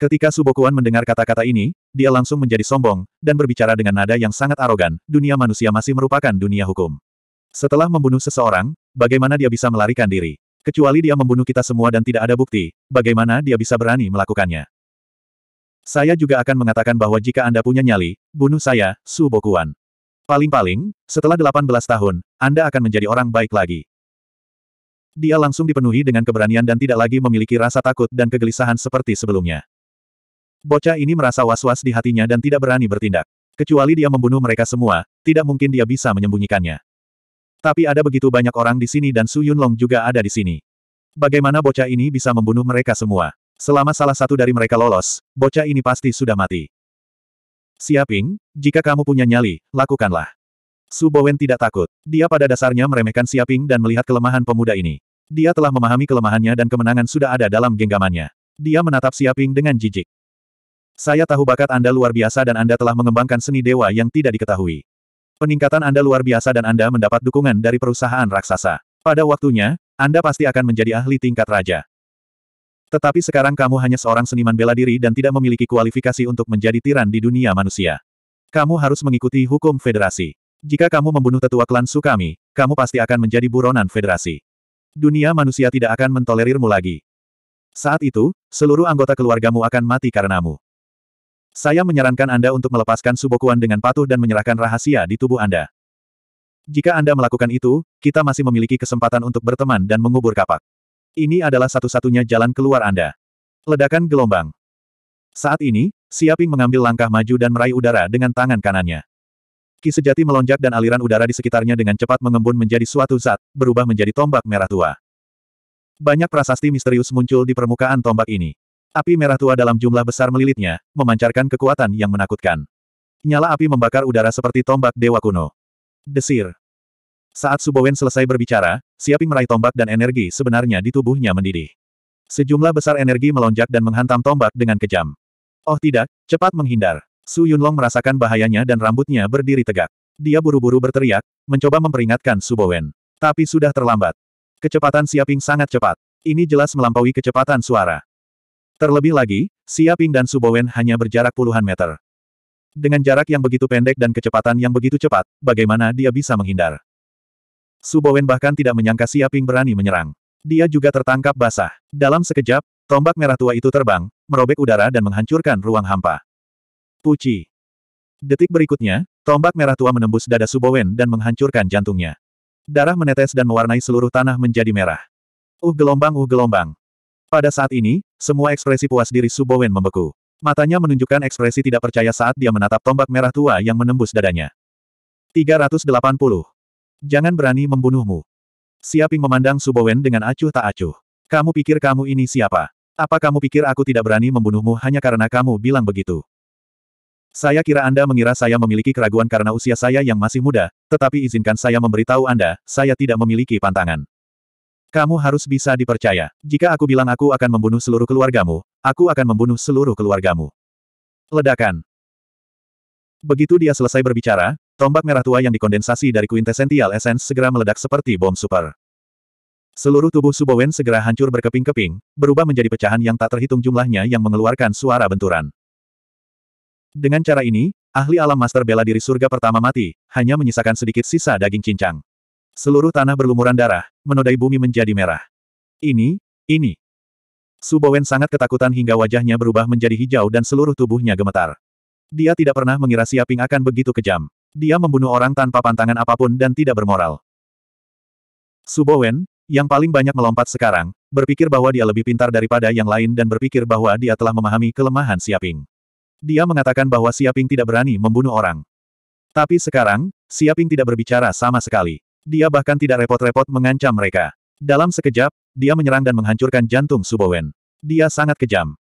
Ketika Subokuan mendengar kata-kata ini, dia langsung menjadi sombong, dan berbicara dengan nada yang sangat arogan, dunia manusia masih merupakan dunia hukum. Setelah membunuh seseorang, bagaimana dia bisa melarikan diri? Kecuali dia membunuh kita semua dan tidak ada bukti, bagaimana dia bisa berani melakukannya? Saya juga akan mengatakan bahwa jika Anda punya nyali, bunuh saya, Su Bokuan. Paling-paling, setelah 18 tahun, Anda akan menjadi orang baik lagi. Dia langsung dipenuhi dengan keberanian dan tidak lagi memiliki rasa takut dan kegelisahan seperti sebelumnya. Bocah ini merasa was-was di hatinya dan tidak berani bertindak. Kecuali dia membunuh mereka semua, tidak mungkin dia bisa menyembunyikannya. Tapi ada begitu banyak orang di sini dan Su Yunlong juga ada di sini. Bagaimana bocah ini bisa membunuh mereka semua? Selama salah satu dari mereka lolos, bocah ini pasti sudah mati. Siaping, jika kamu punya nyali, lakukanlah. Su Bowen tidak takut. Dia pada dasarnya meremehkan Siaping dan melihat kelemahan pemuda ini. Dia telah memahami kelemahannya dan kemenangan sudah ada dalam genggamannya. Dia menatap Siaping dengan jijik. Saya tahu bakat Anda luar biasa dan Anda telah mengembangkan seni dewa yang tidak diketahui. Peningkatan Anda luar biasa dan Anda mendapat dukungan dari perusahaan raksasa. Pada waktunya, Anda pasti akan menjadi ahli tingkat raja. Tetapi sekarang kamu hanya seorang seniman bela diri dan tidak memiliki kualifikasi untuk menjadi tiran di dunia manusia. Kamu harus mengikuti hukum federasi. Jika kamu membunuh tetua klan Sukami, kamu pasti akan menjadi buronan federasi. Dunia manusia tidak akan mentolerirmu lagi. Saat itu, seluruh anggota keluargamu akan mati karenamu. Saya menyarankan Anda untuk melepaskan Subokuan dengan patuh dan menyerahkan rahasia di tubuh Anda. Jika Anda melakukan itu, kita masih memiliki kesempatan untuk berteman dan mengubur kapak. Ini adalah satu-satunya jalan keluar Anda. Ledakan gelombang. Saat ini, Siaping mengambil langkah maju dan meraih udara dengan tangan kanannya. Ki sejati melonjak dan aliran udara di sekitarnya dengan cepat mengembun menjadi suatu zat, berubah menjadi tombak merah tua. Banyak prasasti misterius muncul di permukaan tombak ini. Api merah tua dalam jumlah besar melilitnya, memancarkan kekuatan yang menakutkan. Nyala api membakar udara seperti tombak dewa kuno. Desir. Saat Subowen selesai berbicara, Siaping meraih tombak dan energi sebenarnya di tubuhnya mendidih. Sejumlah besar energi melonjak dan menghantam tombak dengan kejam. Oh tidak, cepat menghindar. Su Yunlong merasakan bahayanya dan rambutnya berdiri tegak. Dia buru-buru berteriak, mencoba memperingatkan Subowen. Tapi sudah terlambat. Kecepatan Siaping sangat cepat. Ini jelas melampaui kecepatan suara. Terlebih lagi, Siaping dan Subowen hanya berjarak puluhan meter. Dengan jarak yang begitu pendek dan kecepatan yang begitu cepat, bagaimana dia bisa menghindar? Subowen bahkan tidak menyangka Siaping berani menyerang. Dia juga tertangkap basah. Dalam sekejap, tombak merah tua itu terbang, merobek udara dan menghancurkan ruang hampa. Puci. Detik berikutnya, tombak merah tua menembus dada Subowen dan menghancurkan jantungnya. Darah menetes dan mewarnai seluruh tanah menjadi merah. Uh gelombang uh gelombang. Pada saat ini, semua ekspresi puas diri Subowen membeku. Matanya menunjukkan ekspresi tidak percaya saat dia menatap tombak merah tua yang menembus dadanya. 380. Jangan berani membunuhmu. Siaping memandang Subowen dengan acuh tak acuh. Kamu pikir kamu ini siapa? Apa kamu pikir aku tidak berani membunuhmu hanya karena kamu bilang begitu? Saya kira Anda mengira saya memiliki keraguan karena usia saya yang masih muda, tetapi izinkan saya memberitahu Anda, saya tidak memiliki pantangan. Kamu harus bisa dipercaya. Jika aku bilang aku akan membunuh seluruh keluargamu, aku akan membunuh seluruh keluargamu. Ledakan. Begitu dia selesai berbicara, tombak merah tua yang dikondensasi dari quintessential essence segera meledak seperti bom super. Seluruh tubuh Subowen segera hancur berkeping-keping, berubah menjadi pecahan yang tak terhitung jumlahnya yang mengeluarkan suara benturan. Dengan cara ini, ahli alam master bela diri surga pertama mati, hanya menyisakan sedikit sisa daging cincang. Seluruh tanah berlumuran darah, menodai bumi menjadi merah. Ini, ini. Subowen sangat ketakutan hingga wajahnya berubah menjadi hijau dan seluruh tubuhnya gemetar. Dia tidak pernah mengira Siaping akan begitu kejam. Dia membunuh orang tanpa pantangan apapun dan tidak bermoral. Subowen, yang paling banyak melompat sekarang, berpikir bahwa dia lebih pintar daripada yang lain dan berpikir bahwa dia telah memahami kelemahan Siaping. Dia mengatakan bahwa Siaping tidak berani membunuh orang. Tapi sekarang, Siaping tidak berbicara sama sekali. Dia bahkan tidak repot-repot mengancam mereka. Dalam sekejap, dia menyerang dan menghancurkan jantung Subowen. Dia sangat kejam.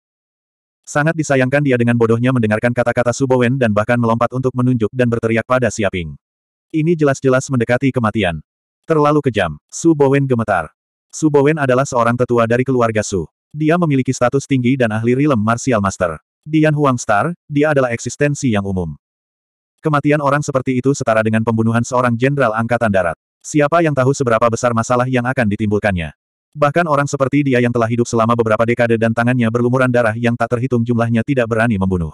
Sangat disayangkan dia dengan bodohnya mendengarkan kata-kata Subowen dan bahkan melompat untuk menunjuk dan berteriak pada Siaping. Ini jelas-jelas mendekati kematian. Terlalu kejam. Subowen gemetar. Subowen adalah seorang tetua dari keluarga Su. Dia memiliki status tinggi dan ahli rilem martial master. Dian Huang Star, dia adalah eksistensi yang umum. Kematian orang seperti itu setara dengan pembunuhan seorang jenderal angkatan darat. Siapa yang tahu seberapa besar masalah yang akan ditimbulkannya? Bahkan orang seperti dia yang telah hidup selama beberapa dekade dan tangannya berlumuran darah yang tak terhitung jumlahnya tidak berani membunuh.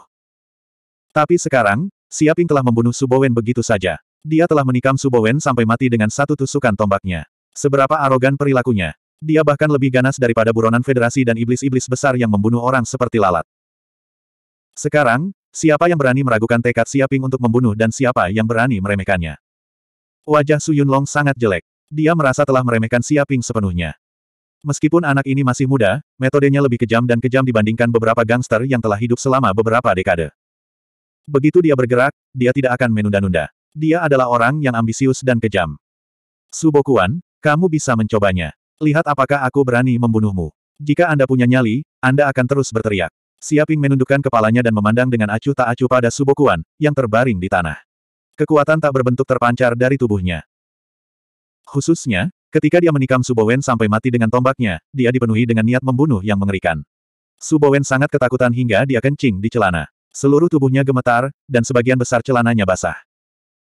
Tapi sekarang, Siaping telah membunuh Subowen begitu saja. Dia telah menikam Subowen sampai mati dengan satu tusukan tombaknya. Seberapa arogan perilakunya. Dia bahkan lebih ganas daripada buronan federasi dan iblis-iblis besar yang membunuh orang seperti lalat. Sekarang, siapa yang berani meragukan tekad Siaping untuk membunuh dan siapa yang berani meremehkannya? Wajah Su Yunlong sangat jelek. Dia merasa telah meremehkan Siaping sepenuhnya. Meskipun anak ini masih muda, metodenya lebih kejam dan kejam dibandingkan beberapa gangster yang telah hidup selama beberapa dekade. Begitu dia bergerak, dia tidak akan menunda-nunda. Dia adalah orang yang ambisius dan kejam. Subokuan, kamu bisa mencobanya. Lihat apakah aku berani membunuhmu. Jika Anda punya nyali, Anda akan terus berteriak. Siaping menundukkan kepalanya dan memandang dengan acuh tak acuh pada Subokuan, yang terbaring di tanah. Kekuatan tak berbentuk terpancar dari tubuhnya. Khususnya, ketika dia menikam Subowen sampai mati dengan tombaknya, dia dipenuhi dengan niat membunuh yang mengerikan. Subowen sangat ketakutan hingga dia kencing di celana. Seluruh tubuhnya gemetar, dan sebagian besar celananya basah.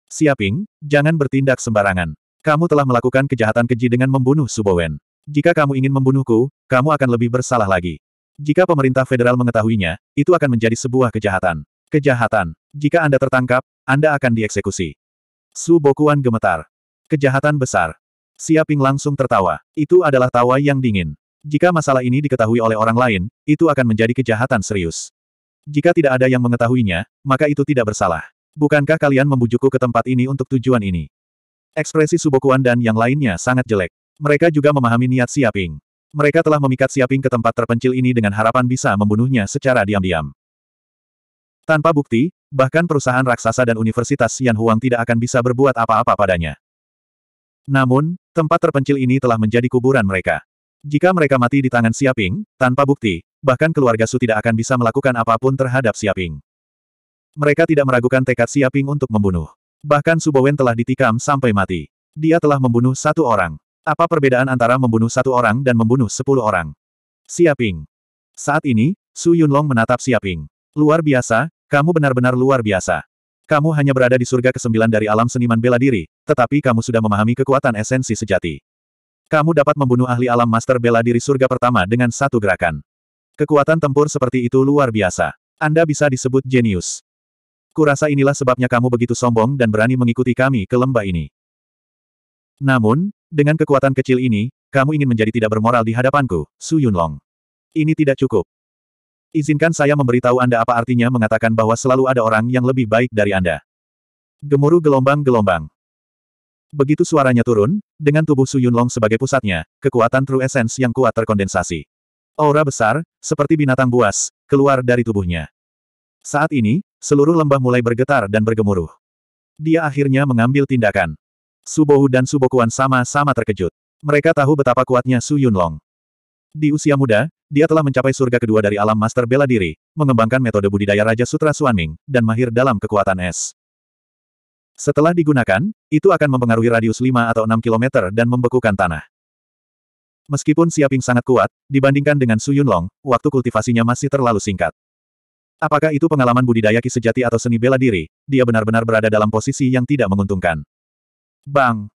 Siaping, jangan bertindak sembarangan. Kamu telah melakukan kejahatan keji dengan membunuh Subowen. Jika kamu ingin membunuhku, kamu akan lebih bersalah lagi. Jika pemerintah federal mengetahuinya, itu akan menjadi sebuah kejahatan. Kejahatan. Jika Anda tertangkap, Anda akan dieksekusi. Su Bokuan gemetar. Kejahatan besar. Siaping langsung tertawa. Itu adalah tawa yang dingin. Jika masalah ini diketahui oleh orang lain, itu akan menjadi kejahatan serius. Jika tidak ada yang mengetahuinya, maka itu tidak bersalah. Bukankah kalian membujukku ke tempat ini untuk tujuan ini? Ekspresi Subokuan dan yang lainnya sangat jelek. Mereka juga memahami niat Siaping. Mereka telah memikat Siaping ke tempat terpencil ini dengan harapan bisa membunuhnya secara diam-diam. Tanpa bukti, bahkan perusahaan raksasa dan Universitas Yan Huang tidak akan bisa berbuat apa-apa padanya. Namun, tempat terpencil ini telah menjadi kuburan mereka. Jika mereka mati di tangan Siaping, tanpa bukti, bahkan keluarga Su tidak akan bisa melakukan apapun terhadap Siaping. Mereka tidak meragukan tekad Siaping untuk membunuh. Bahkan Subowen telah ditikam sampai mati. Dia telah membunuh satu orang. Apa perbedaan antara membunuh satu orang dan membunuh sepuluh orang? Siaping. Saat ini, Su Yunlong menatap Siaping. Luar biasa, kamu benar-benar luar biasa. Kamu hanya berada di surga kesembilan dari alam seniman bela diri, tetapi kamu sudah memahami kekuatan esensi sejati. Kamu dapat membunuh ahli alam master bela diri surga pertama dengan satu gerakan. Kekuatan tempur seperti itu luar biasa. Anda bisa disebut jenius. Kurasa inilah sebabnya kamu begitu sombong dan berani mengikuti kami ke lembah ini. Namun, dengan kekuatan kecil ini, kamu ingin menjadi tidak bermoral di hadapanku, Su Yunlong. Ini tidak cukup. Izinkan saya memberitahu Anda apa artinya mengatakan bahwa selalu ada orang yang lebih baik dari Anda. Gemuruh gelombang-gelombang. Begitu suaranya turun, dengan tubuh Su Yunlong sebagai pusatnya, kekuatan True Essence yang kuat terkondensasi. Aura besar, seperti binatang buas, keluar dari tubuhnya. Saat ini, seluruh lembah mulai bergetar dan bergemuruh. Dia akhirnya mengambil tindakan. Subohu dan Subokuan sama-sama terkejut. Mereka tahu betapa kuatnya Su Yunlong. Di usia muda, dia telah mencapai surga kedua dari alam master bela diri, mengembangkan metode budidaya Raja Sutra Suanming, dan mahir dalam kekuatan es. Setelah digunakan, itu akan mempengaruhi radius 5 atau 6 km dan membekukan tanah. Meskipun Siaping sangat kuat, dibandingkan dengan Su Yunlong, waktu kultivasinya masih terlalu singkat. Apakah itu pengalaman budidaya ki sejati atau seni bela diri, dia benar-benar berada dalam posisi yang tidak menguntungkan. Bang!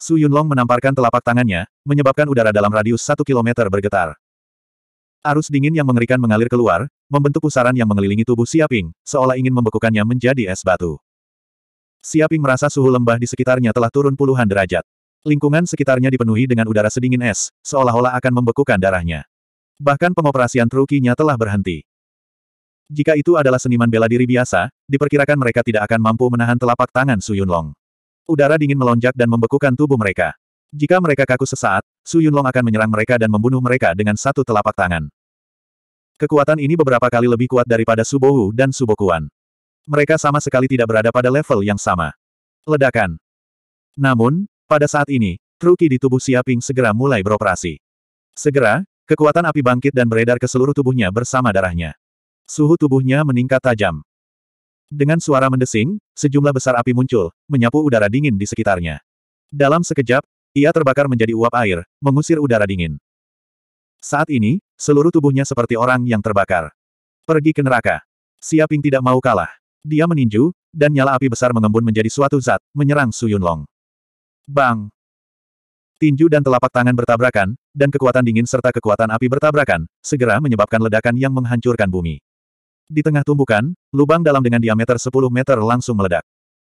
Su Yunlong menamparkan telapak tangannya, menyebabkan udara dalam radius 1 km bergetar. Arus dingin yang mengerikan mengalir keluar, membentuk pusaran yang mengelilingi tubuh Siaping, seolah ingin membekukannya menjadi es batu. Siaping merasa suhu lembah di sekitarnya telah turun puluhan derajat. Lingkungan sekitarnya dipenuhi dengan udara sedingin es, seolah-olah akan membekukan darahnya. Bahkan pengoperasian trukinya telah berhenti. Jika itu adalah seniman bela diri biasa, diperkirakan mereka tidak akan mampu menahan telapak tangan Su Yunlong. Udara dingin melonjak dan membekukan tubuh mereka. Jika mereka kaku sesaat, Su Yunlong akan menyerang mereka dan membunuh mereka dengan satu telapak tangan. Kekuatan ini beberapa kali lebih kuat daripada Subohu dan Subokuan. Mereka sama sekali tidak berada pada level yang sama. Ledakan. Namun, pada saat ini, Truki di tubuh Siaping segera mulai beroperasi. Segera, kekuatan api bangkit dan beredar ke seluruh tubuhnya bersama darahnya. Suhu tubuhnya meningkat tajam. Dengan suara mendesing, sejumlah besar api muncul, menyapu udara dingin di sekitarnya. Dalam sekejap, ia terbakar menjadi uap air, mengusir udara dingin. Saat ini, seluruh tubuhnya seperti orang yang terbakar. Pergi ke neraka. Siaping tidak mau kalah. Dia meninju, dan nyala api besar mengembun menjadi suatu zat, menyerang Su Yunlong. Bang! Tinju dan telapak tangan bertabrakan, dan kekuatan dingin serta kekuatan api bertabrakan, segera menyebabkan ledakan yang menghancurkan bumi. Di tengah tumbukan, lubang dalam dengan diameter 10 meter langsung meledak.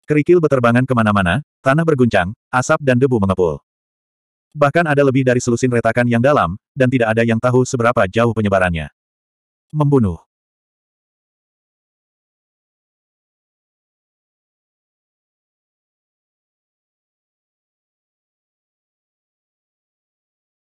Kerikil beterbangan kemana-mana, tanah berguncang, asap dan debu mengepul. Bahkan ada lebih dari selusin retakan yang dalam, dan tidak ada yang tahu seberapa jauh penyebarannya. Membunuh.